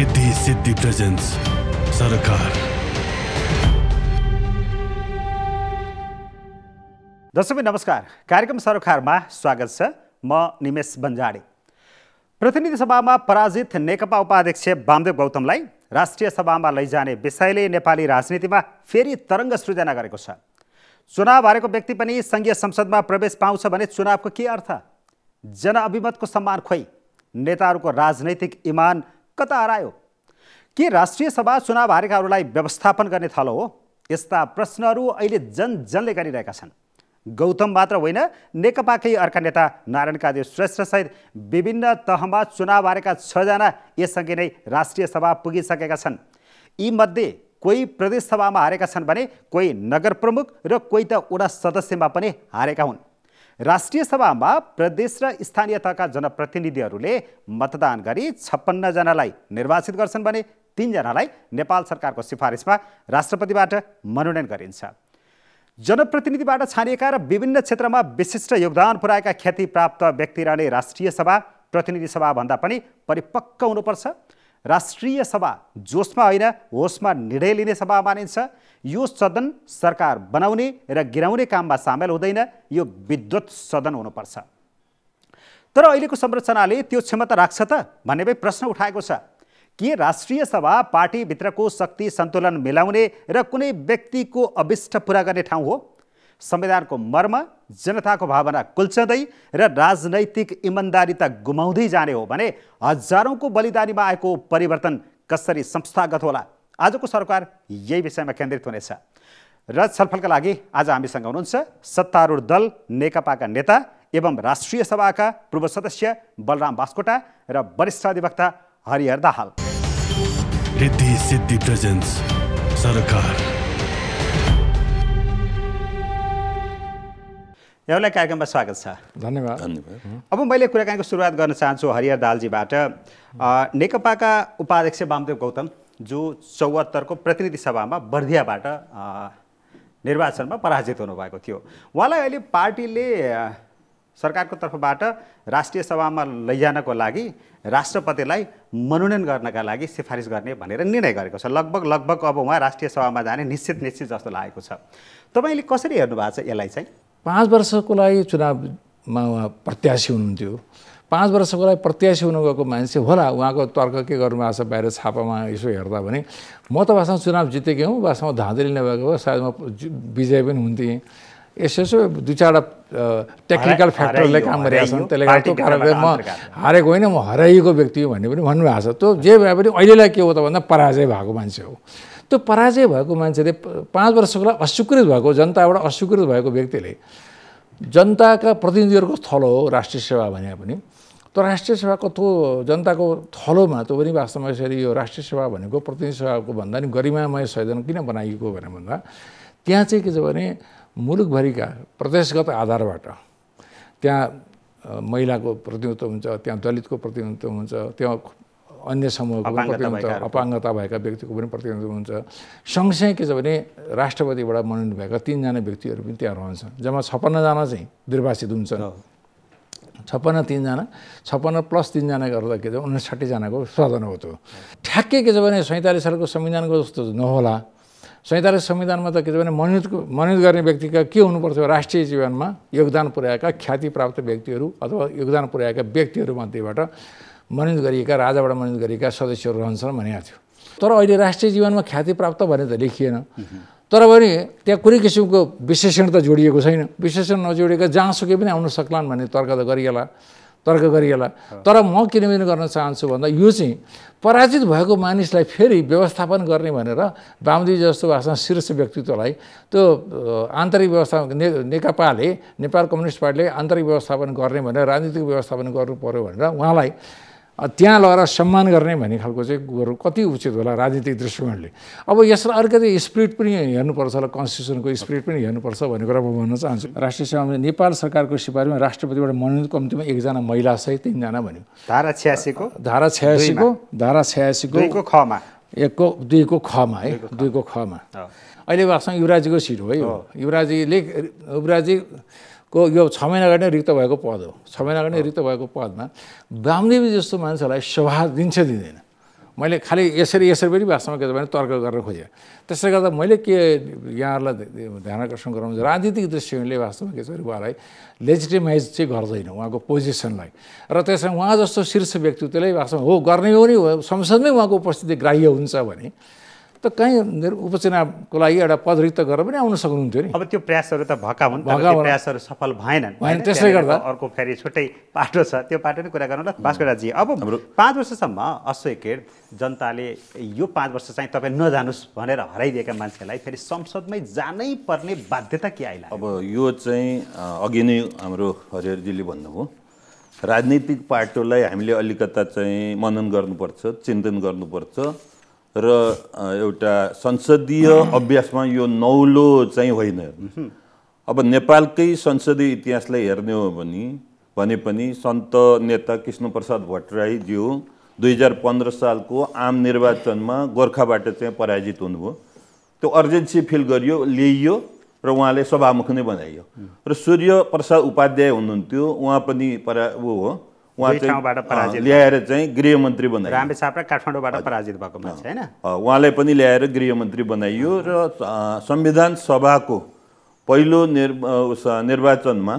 रिद्धि सिद्धि presence सरकार दशमी नमस्कार कार्यक्रम सरोकारमा स्वागत छ म निमेश बन्जाडे प्रतिनिधि सभामा पराजित नेकपा उपाध्यक्ष वामदेव गौतमलाई राष्ट्रिय सभामा लैजाने विषयले नेपाली राजनीतिमा फेरि तरङ्ग सृजना गरेको छ चुनाव हारेको व्यक्ति पनि सङ्घीय संसदमा प्रवेश पाउँछ भने चुनावको के अर्थ जनअभिमतको सम्मान खोइ नेताहरूको राजनैतिक इमान कता हरायो के राष्ट्रिय सभा चुनाव हारेकाहरूलाई व्यवस्थापन गर्ने थलो हो यस्ता प्रश्नहरू अहिले जनजनले गरिरहेका छन् गौतम मात्र होइन नेकपाकै अर्का नेता नारायण कादेव सहित विभिन्न तहमा चुनाव हारेका छजना यससँगै नै राष्ट्रिय सभा पुगिसकेका छन् यीमध्ये कोही प्रदेशसभामा हारेका छन् भने कोही नगर प्रमुख र कोही त उडा सदस्यमा पनि हारेका हुन् राष्ट्रिय सभामा प्रदेश र स्थानीय तहका जनप्रतिनिधिहरूले मतदान गरी छप्पन्नजनालाई निर्वाचित गर्छन् भने तिनजनालाई नेपाल सरकारको सिफारिसमा राष्ट्रपतिबाट मनोनयन गरिन्छ जनप्रतिनिधिबाट छानिएका र विभिन्न क्षेत्रमा विशिष्ट योगदान पुर्याएका ख्याति प्राप्त व्यक्ति रहने राष्ट्रिय सभा प्रतिनिधि सभाभन्दा पनि परिपक्व हुनुपर्छ राष्ट्रिय सभा जोसमा होइन होसमा निर्णय लिने सभा मानिन्छ यो सदन सरकार बनाउने र गिराउने काममा सामेल हुँदैन यो विद्वत सदन हुनुपर्छ तर अहिलेको संरचनाले त्यो क्षमता राख्छ त भन्ने पनि प्रश्न उठाएको छ के राष्ट्रिय सभा पार्टीभित्रको शक्ति सन्तुलन मिलाउने र कुनै व्यक्तिको अभिष्ट पुरा गर्ने ठाउँ हो संविधानको मर्म जनताको भावना कुल्चँदै र राजनैतिक इमान्दारिता गुमाउँदै जाने हो भने हजारौँको बलिदानीमा आएको परिवर्तन कसरी संस्थागत होला आजको सरकार यही विषयमा केन्द्रित हुनेछ र छलफलका लागि आज हामीसँग हुनुहुन्छ सत्तारूढ दल नेकपाका नेता एवं राष्ट्रिय सभाका पूर्व सदस्य बलराम बास्कोटा र वरिष्ठ अधिवक्ता हरिहर दाहाल सिद्धि प्रेजेन्स सरकार यहाँलाई कार्यक्रममा स्वागत छ धन्यवाद धन्यवाद अब मैले कुराकानीको सुरुवात गर्न चाहन्छु हरिहर दालजीबाट नेकपाका उपाध्यक्ष वामदेव गौतम जो चौहत्तरको प्रतिनिधि सभामा बर्दियाबाट निर्वाचनमा पराजित हुनुभएको थियो उहाँलाई अहिले पार्टीले सरकारको तर्फबाट राष्ट्रिय सभामा लैजानको लागि राष्ट्रपतिलाई मनोनयन गर्नका लागि सिफारिस गर्ने भनेर निर्णय गरेको छ लगभग लगभग अब उहाँ राष्ट्रिय सभामा जाने निश्चित निश्चित जस्तो लागेको छ तपाईँले कसरी हेर्नु भएको छ यसलाई चाहिँ पाँच वर्षको लागि चुनावमा उहाँ प्रत्याशी हुनुहुन्थ्यो पाँच वर्षको लागि प्रत्याशी हुनु गएको मान्छे होला उहाँको तर्क के गर्नुभएको छ बाहिर छापामा यसो हेर्दा भने म त वास्तवमा चुनाव जितेकै हुँ वास्तवमा धाँधली नभएको हो सायद म विजय पनि हुन्थेँ यसो यसो दुई चारवटा टेक्निकल फ्याक्टरले काम गरेका छन् त्यसले गर्दा कारणले म हारेको होइन म हराइएको व्यक्ति हो भन्ने पनि भन्नुभएको छ त्यो जे भए पनि अहिलेलाई के हो त भन्दा पराजय भएको मान्छे हो त्यो पराजय भएको मान्छेले पाँच वर्षको लागि अस्वीकृत भएको जनताबाट अस्वीकृत भएको व्यक्तिले जनताका प्रतिनिधिहरूको थलो हो राष्ट्रिय सेवा भने पनि त राष्ट्रिय सेवाको त्यो जनताको थलोमा त्यो पनि वास्तवमा यसरी यो राष्ट्रिय सेवा भनेको प्रतिनिधि सेवाको भन्दा नि गरिमामय संयोजन किन बनाइएको भनेर भन्दा त्यहाँ चाहिँ के छ भने मुलुकभरिका प्रदेशगत आधारबाट त्यहाँ महिलाको प्रतिनिधित्व हुन्छ त्यहाँ दलितको प्रतिनिधित्व हुन्छ त्यहाँ अन्य समूहको अपाङ्गता भएका व्यक्तिको पनि प्रतिनिधित्व हुन्छ सँगसँगै के छ भने राष्ट्रपतिबाट मनोनित भएका तिनजना व्यक्तिहरू पनि त्यहाँ रहन्छ जम्मा छप्पन्नजना चाहिँ निर्वाचित हुन्छ छप्पन्न तिनजना छप्पन्न प्लस तिनजना गर्दा के छ उनसठीजनाको सदन हो त्यो ठ्याक्कै के छ भने सैँतालिस सालको संविधानको जस्तो नहोला सैँतालिस संविधानमा त के छ भने मनोनितको मनोनित गर्ने व्यक्तिका के हुनुपर्थ्यो राष्ट्रिय जीवनमा योगदान पुर्याएका ख्याति प्राप्त व्यक्तिहरू अथवा योगदान पुर्याएका व्यक्तिहरूमध्येबाट मनोनित गरिएका राजाबाट मनोनित गरिएका सदस्यहरू रहन्छन् भनेको थियो तर अहिले राष्ट्रिय जीवनमा ख्याति प्राप्त भने त लेखिएन तर पनि त्यहाँ कुनै किसिमको विशेषण त जोडिएको छैन विशेषण नजोडिएका जहाँसुकै पनि आउन सक्लान् भन्ने तर्क त गरिएला तर्क गरिएला तर म किनभने गर्न चाहन्छु भन्दा यो चाहिँ पराजित भएको मानिसलाई फेरि व्यवस्थापन गर्ने भनेर बामदी जस्तो भाषा शीर्ष व्यक्तित्वलाई त्यो आन्तरिक व्यवस्था ने नेकपाले नेपाल कम्युनिस्ट पार्टीले आन्तरिक व्यवस्थापन गर्ने भनेर राजनीतिक व्यवस्थापन गर्नु पऱ्यो भनेर उहाँलाई त्यहाँ लगेर सम्मान गर्ने भन्ने खालको चाहिँ कुरो कति उचित होला राजनीतिक दृष्टिकोणले अब यसलाई अलिकति स्प्रिट पनि हेर्नुपर्छ होला कन्स्टिट्युसनको स्प्रिट पनि हेर्नुपर्छ भन्ने कुरा म भन्न चाहन्छु राष्ट्रिय सेवामा नेपाल सरकारको सिफारिसमा राष्ट्रपतिबाट मनोनित कम्तीमा एकजना महिलासहित तिनजना भन्यो धारा छ्यासीको धारा छ्यासीको धारा छ्यासीको खमा एकको दुईको खमा है दुईको खमा अहिले वास्तवमा युवराजीको सिट हो है युवराजीले युवराजी को यो छ अगाडि नै रिक्त भएको पद हो छ अगाडि नै रिक्त भएको पदमा वामदेवी जस्तो मान्छेलाई सभा दिन्छ दिँदैन मैले खालि यसरी यसरी पनि भाषामा के भने तर्क गर्न खोजेँ त्यसले गर्दा मैले के यहाँहरूलाई ध्यान आकर्षण गराउनु राजनीतिक दृष्टिकोणले वास्तवमा के छ भने उहाँलाई लेजिटिमाइज चाहिँ गर्दैन उहाँको पोजिसनलाई र त्यसमा उहाँ जस्तो शीर्ष व्यक्तित्वले वास्तवमा हो गर्ने हो नि संसदमै उहाँको उपस्थिति ग्राह्य हुन्छ भने त कहीँ उपचुनावको लागि एउटा पद रिक्त गरेर पनि आउन सक्नुहुन्थ्यो नि अब त्यो प्रयासहरू त भएका हुन् प्रयासहरू सफल भएनन् त्यसले गर्दा अर्को फेरि छुट्टै पाटो छ त्यो पाटो नै कुरा गरौँ ल भास्करजी अब पाँच वर्षसम्म अस्वीकृत जनताले यो पाँच वर्ष चाहिँ तपाईँ नजानुस् भनेर हराइदिएका मान्छेलाई फेरि संसदमै जानै पर्ने बाध्यता के आइला अब यो चाहिँ अघि नै हाम्रो हरिहरजीले भन्नुभयो राजनीतिक पाटोलाई हामीले अलिकता चाहिँ मनन गर्नुपर्छ चिन्तन गर्नुपर्छ र एउटा संसदीय अभ्यासमा यो नौलो चाहिँ होइन अब नेपालकै संसदीय इतिहासलाई हेर्ने हो भने भने पनि सन्त नेता कृष्णप्रसाद भट्टराईज्यू दुई हजार पन्ध्र सालको आम निर्वाचनमा गोर्खाबाट चाहिँ पराजित हुनुभयो त्यो अर्जेन्सी फिल गरियो ल्याइयो र उहाँले सभामुख नै बनाइयो र सूर्य प्रसाद उपाध्याय हुनुहुन्थ्यो उहाँ पनि परा ऊ हो ल्याएर चाहिँ गृहमन्त्री बनाइयो रामेछाप र काठमाडौँबाट पराजित भएको मान्छे होइन उहाँलाई पनि ल्याएर गृहमन्त्री बनाइयो र संविधान सभाको पहिलो निर्वाचनमा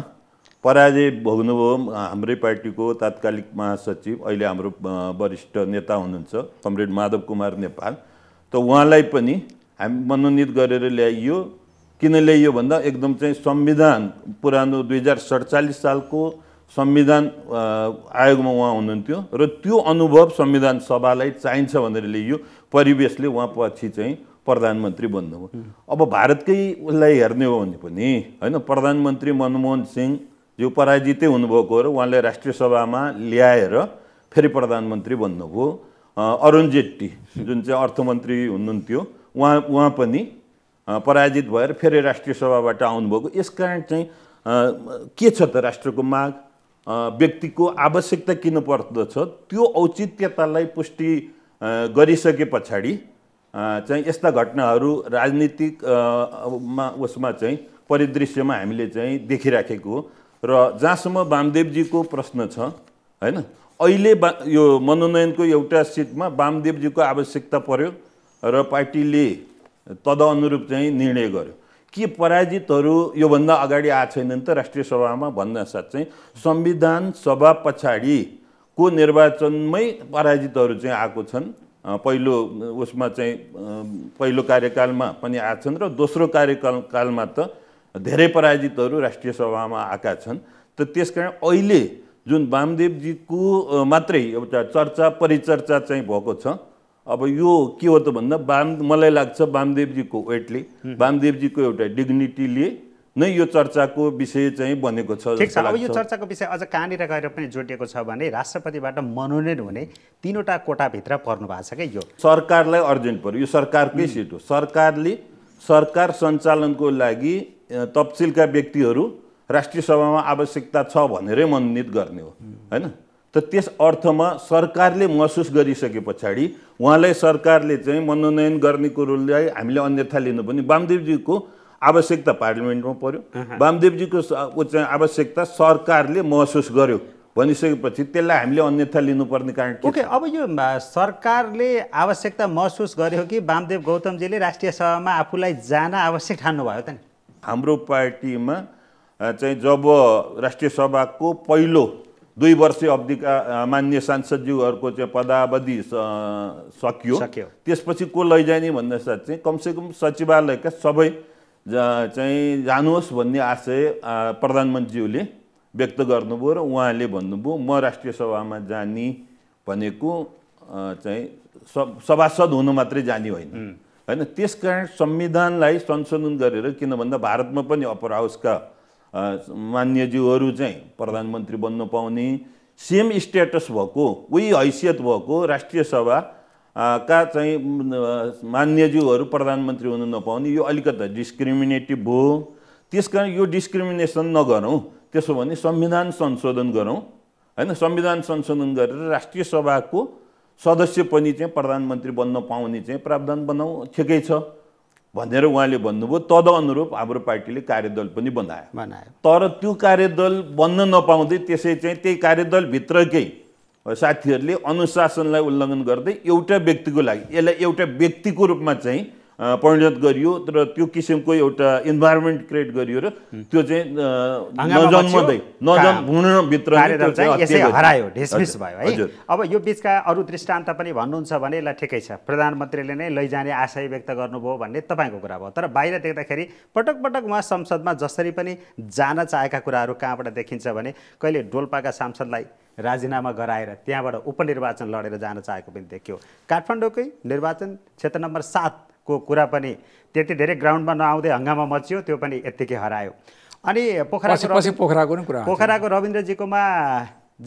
पराजय भोग्नुभयो हाम्रै पार्टीको तात्कालिक महासचिव अहिले हाम्रो वरिष्ठ नेता हुनुहुन्छ कमरेड माधव कुमार नेपाल त उहाँलाई पनि हामी मनोनित गरेर ल्याइयो किन ल्याइयो भन्दा एकदम चाहिँ संविधान पुरानो दुई हजार सडचालिस सालको संविधान आयोगमा उहाँ हुनुहुन्थ्यो र त्यो अनुभव संविधान सभालाई चाहिन्छ भनेर लिइयो परिवेशले उहाँ पछि चाहिँ प्रधानमन्त्री बन्नुभयो अब भारतकै उसलाई हेर्ने हो भने पनि होइन प्रधानमन्त्री मनमोहन सिंह जो पराजितै हुनुभएको र उहाँले राष्ट्रिय सभामा ल्याएर फेरि प्रधानमन्त्री बन्नुभयो अरुण जेटली जुन चाहिँ अर्थमन्त्री हुनुहुन्थ्यो उहाँ उहाँ पनि पराजित भएर फेरि राष्ट्रिय सभाबाट आउनुभएको यसकारण चाहिँ के छ त राष्ट्रको माग व्यक्तिको आवश्यकता किन पर्दछ त्यो औचित्यतालाई पुष्टि गरिसके पछाडि चाहिँ यस्ता घटनाहरू राजनीतिक मा उसमा चाहिँ परिदृश्यमा हामीले चाहिँ देखिराखेको र जहाँसम्म वामदेवजीको प्रश्न छ होइन अहिले बा यो मनोनयनको एउटा सिटमा वामदेवजीको आवश्यकता पर्यो र पार्टीले तदनुरूप चाहिँ निर्णय गर्यो के पराजितहरू योभन्दा अगाडि आएको छैनन् त राष्ट्रिय सभामा साथ चाहिँ संविधान सभा को निर्वाचनमै पराजितहरू चाहिँ आएको छन् पहिलो उसमा चाहिँ पहिलो कार्यकालमा पनि आएको छन् र दोस्रो कार्यकाल कालमा त धेरै पराजितहरू राष्ट्रिय सभामा आएका छन् त त्यस कारण अहिले जुन वामदेवजीको मात्रै एउटा चर्चा परिचर्चा चाहिँ भएको छ अब यो के हो त भन्दा वाम मलाई लाग्छ वामदेवजीको वेटले वामदेवजीको एउटा डिग्निटीले नै यो चर्चाको विषय चाहिँ बनेको छ अब यो चर्चाको विषय अझ कहाँनिर गएर पनि जोडिएको छ भने राष्ट्रपतिबाट मनोनयन हुने तिनवटा कोटाभित्र पर्नु भएको छ क्या यो सरकारलाई अर्जेन्ट पर्यो यो सरकारकै सिट हो सरकारले सरकार सञ्चालनको लागि तपसिलका व्यक्तिहरू राष्ट्रिय सभामा आवश्यकता छ भनेरै मनोनित गर्ने हो होइन त त्यस अर्थमा सरकारले महसुस गरिसके पछाडि उहाँलाई सरकारले चाहिँ मनोनयन गर्ने कुरोलाई हामीले अन्यथा लिनु पनि वामदेवजीको आवश्यकता पार्लियामेन्टमा पर्यो वामदेवजीको चाहिँ आवश्यकता सरकारले महसुस गर्यो भनिसकेपछि त्यसलाई हामीले अन्यथा लिनुपर्ने कारण ओके अब यो सरकारले आवश्यकता महसुस गर्यो कि वामदेव गौतमजीले राष्ट्रिय सभामा आफूलाई जान आवश्यक ठान्नुभयो त नि हाम्रो पार्टीमा चाहिँ जब राष्ट्रिय सभाको पहिलो दुई वर्ष अवधिका मान्य सांसदज्यूहरूको चाहिँ पदावधि सकियो त्यसपछि को लैजाने भन्ने साथ चाहिँ कमसेकम सचिवालयका सबै चाहिँ जानुहोस् भन्ने आशय प्रधानमन्त्रीज्यूले व्यक्त गर्नुभयो र उहाँले भन्नुभयो म राष्ट्रिय सभामा जाने भनेको चाहिँ सभासद हुनु मात्रै जाने होइन होइन त्यस कारण संविधानलाई संशोधन गरेर किन भन्दा भारतमा पनि अपर हाउसका मान्यज्यूहरू चाहिँ प्रधानमन्त्री बन्न पाउने सेम स्टेटस भएको उही हैसियत भएको राष्ट्रिय सभा का चाहिँ मान्यज्यूहरू प्रधानमन्त्री हुन नपाउने यो अलिकति डिस्क्रिमिनेटिभ हो त्यस कारण यो डिस्क्रिमिनेसन नगरौँ त्यसो भने संविधान संशोधन गरौँ होइन संविधान संशोधन गरेर राष्ट्रिय सभाको सदस्य पनि चाहिँ प्रधानमन्त्री बन्न पाउने चाहिँ प्रावधान बनाऊ ठिकै छ भनेर उहाँले भन्नुभयो तद अनुरूप हाम्रो पार्टीले कार्यदल पनि बनायो बनायो तर त्यो कार्यदल बन्न नपाउँदै त्यसै चाहिँ त्यही कार्यदलभित्रकै साथीहरूले अनुशासनलाई उल्लङ्घन गर्दै एउटा व्यक्तिको लागि यसलाई एउटा व्यक्तिको रूपमा चाहिँ परिणत गरियो तर त्यो किसिमको एउटा इन्भाइरोमेन्ट क्रिएट गरियो र त्यो चाहिँ नजन्मदै हरायो अब यो बिचका अरू दृष्टान्त पनि भन्नुहुन्छ भने ल ठिकै छ प्रधानमन्त्रीले नै लैजाने आशय व्यक्त गर्नुभयो भन्ने तपाईँको कुरा भयो तर बाहिर देख्दाखेरि पटक पटक उहाँ संसदमा जसरी पनि जान चाहेका कुराहरू कहाँबाट देखिन्छ भने कहिले डोल्पाका सांसदलाई राजीनामा गराएर त्यहाँबाट उपनिर्वाचन लडेर जान चाहेको पनि देखियो काठमाडौँकै निर्वाचन क्षेत्र नम्बर सात को कुरा पनि त्यति धेरै ग्राउन्डमा नआउँदै हङ्गामा मचियो त्यो पनि यत्तिकै हरायो अनि पोखराको पोखराको कुरा पोखराको रविन्द्रजीकोमा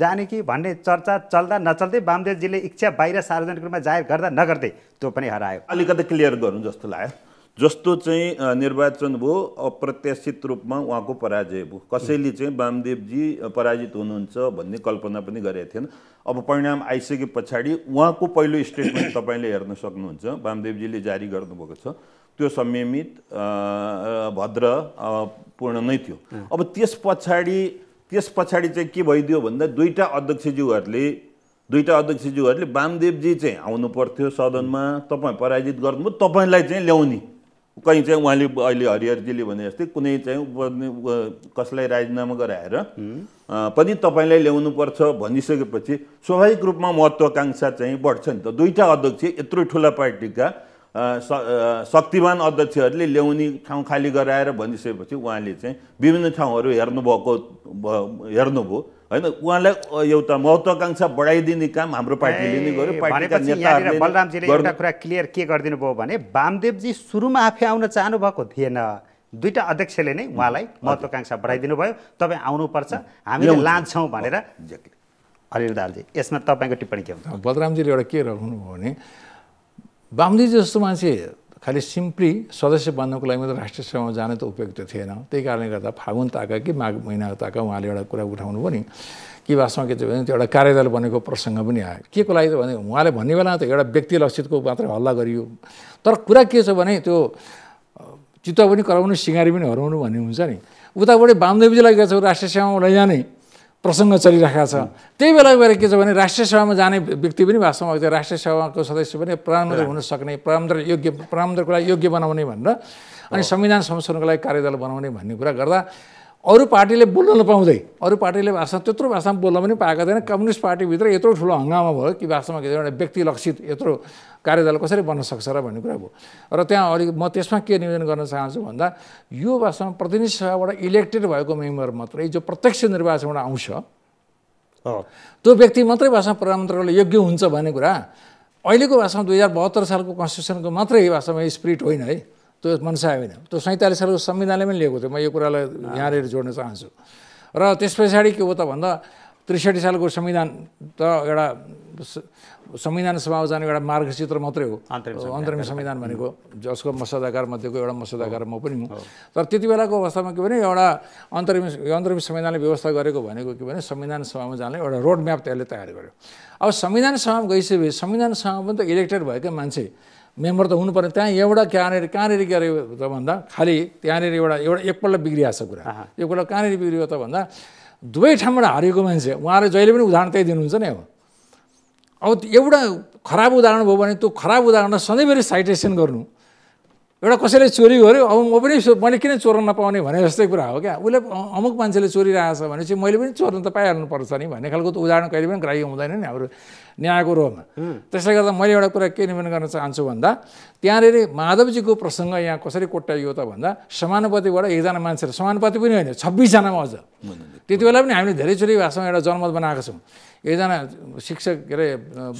जाने कि भन्ने चर्चा चल्दा नचल्दै वामदेवजीले इच्छा बाहिर सार्वजनिक रूपमा जाहेर गर्दा नगर्दै त्यो पनि हरायो अलिकति क्लियर गरौँ जस्तो लाग्यो जस्तो चाहिँ निर्वाचन भयो अप्रत्याशित रूपमा उहाँको पराजय भयो कसैले चाहिँ वामदेवजी पराजित हुनुहुन्छ भन्ने कल्पना पनि गरेका थिएन अब परिणाम आइसके पछाडि उहाँको पहिलो स्टेटमेन्ट तपाईँले हेर्न सक्नुहुन्छ वामदेवजीले जारी गर्नुभएको छ त्यो संयमित भद्र पूर्ण नै थियो अब त्यस पछाडि त्यस पछाडि चाहिँ के भइदियो भन्दा दुईवटा अध्यक्षज्यूहरूले दुईवटा अध्यक्षज्यूहरूले वामदेवजी चाहिँ आउनु पर्थ्यो सदनमा तपाईँ पराजित गर्नुभयो तपाईँलाई चाहिँ ल्याउने कहीँ चाहिँ उहाँले अहिले हरिहरजीले भने जस्तै कुनै चाहिँ कसलाई राजीनामा गराएर पनि तपाईँलाई ल्याउनुपर्छ भनिसकेपछि स्वाभाविक रूपमा महत्त्वाकाङ्क्षा चाहिँ बढ्छ नि त दुईवटा अध्यक्ष यत्रो ठुला पार्टीका शक्तिमान अध्यक्षहरूले ल्याउने ठाउँ खाली गराएर भनिसकेपछि उहाँले चाहिँ विभिन्न ठाउँहरू हेर्नुभएको हेर्नुभयो होइन उहाँलाई एउटा महत्त्वाकाङ्क्षा बढाइदिने काम हाम्रो पार्टीले नै गर्यो बलरामजीले एउटा कुरा क्लियर के गरिदिनु भयो भने वामदेवजी सुरुमा आफै आउन चाहनुभएको थिएन दुईवटा अध्यक्षले नै उहाँलाई महत्त्वाकाङ्क्षा बढाइदिनु भयो तपाईँ आउनुपर्छ हामी लान्छौँ भनेर हरि दालजी यसमा तपाईँको टिप्पणी के हुन्छ बलरामजीले एउटा के राख्नुभयो भने वामदेवजी जस्तो मान्छे खालि सिम्पली सदस्य बन्नको लागि मात्रै राष्ट्रिय सभामा जानु त उपयुक्त थिएन त्यही कारणले गर्दा फागुन ताका कि माघ महिना ताका उहाँले एउटा कुरा उठाउनु पनि कि वास्तवमा के छ भने एउटा कार्यदल बनेको प्रसङ्ग पनि आयो के को लागि त भने उहाँले भन्ने बेला त एउटा व्यक्ति लक्षितको मात्रै हल्ला गरियो तर कुरा के छ भने त्यो चित्त पनि कराउनु सिँगारी पनि हराउनु भन्ने हुन्छ नि उताबाट बामदेवजीलाई गएछ राष्ट्रिय सेवामा लैजाने प्रसङ्ग चलिरहेको छ त्यही बेला गएर के छ भने राष्ट्रिय सभामा जाने व्यक्ति पनि वास्तवमा राष्ट्रिय सभाको सदस्य पनि प्रधानमन्त्री हुन सक्ने प्रधानमन्त्री योग्य प्रधानमन्त्रीको लागि योग्य बनाउने भनेर अनि oh. संविधान संशोधनको लागि कार्यदल बनाउने भन्ने कुरा गर्दा अरू पार्टीले बोल्न नपाउँदै अरू पार्टीले भाषा त्यत्रो भाषामा बोल्न पनि पाएको थिएन कम्युनिस्ट पार्टीभित्र यत्रो ठुलो हङ्गामा भयो कि भाषामा के एउटा व्यक्ति लक्षित यत्रो कार्यदल कसरी बन्न सक्छ र भन्ने कुरा भयो र त्यहाँ अलिक म त्यसमा के निवेदन गर्न चाहन्छु भन्दा यो भाषामा प्रतिनिधि सभाबाट इलेक्टेड भएको मेम्बर मात्रै जो प्रत्यक्ष निर्वाचनबाट आउँछ त्यो व्यक्ति मात्रै भाषामा प्रधानमन्त्रीको योग्य हुन्छ भन्ने कुरा अहिलेको भाषामा दुई हजार बहत्तर सालको कन्स्टिट्युसनको मात्रै भाषामा स्प्रिट होइन है त्यो मनसा होइन त्यो सैँतालिस सालको संविधानले पनि लिएको थियो म यो कुरालाई यहाँनिर जोड्न चाहन्छु र त्यस पछाडि के हो त भन्दा त्रिसठी सालको संविधान त एउटा संविधान सभामा जाने एउटा मार्गचित्र मात्रै हो अन्तरिम संविधान भनेको जसको मसौदाकार मध्येको एउटा मसौदाकार म पनि हुँ तर त्यति बेलाको अवस्थामा के भने एउटा अन्तरिम अन्तरिम संविधानले व्यवस्था गरेको भनेको के भने संविधान सभामा जाने एउटा रोड म्याप त्यसले तयार गर्यो अब संविधान सभामा गइसकेपछि संविधान सभामा पनि त इलेक्टेड भएकै मान्छे मेम्बर त हुनुपर्ने त्यहाँ एउटा क्यानेर कहाँनिर गऱ्यो त भन्दा खालि त्यहाँनिर एउटा एउटा एकपल्ट कुरा छ कुरा कहाँनिर बिग्रियो त भन्दा दुवै ठाउँबाट हारेको मान्छे उहाँले जहिले पनि उदाहरण त्यही दिनुहुन्छ नि अब अब एउटा खराब उदाहरण भयो भने त्यो खराब उदाहरणलाई सधैँभरि साइटेसन गर्नु एउटा कसैले चोरी गर्यो अब म पनि मैले किन चोर्न नपाउने भने जस्तै कुरा हो क्या उसले अमुक मान्छेले चोरी रहेछ भनेपछि मैले पनि चोर्न त पाइहाल्नु पर्छ नि भन्ने खालको त उदाहरण कहिले पनि ग्राह्य हुँदैन नि हाम्रो न्यायको रोमा त्यसले गर्दा मैले एउटा कुरा के निवेदन गर्न चाहन्छु भन्दा त्यहाँनिर माधवजीको प्रसङ्ग यहाँ कसरी कोट्याइयो त भन्दा समानुपतिबाट एकजना मान्छेले समानुपति पनि होइन छब्बिसजनामा अझ त्यति बेला पनि हामीले धेरैचोटि भाषामा एउटा जनमत बनाएको छौँ एकजना शिक्षक के अरे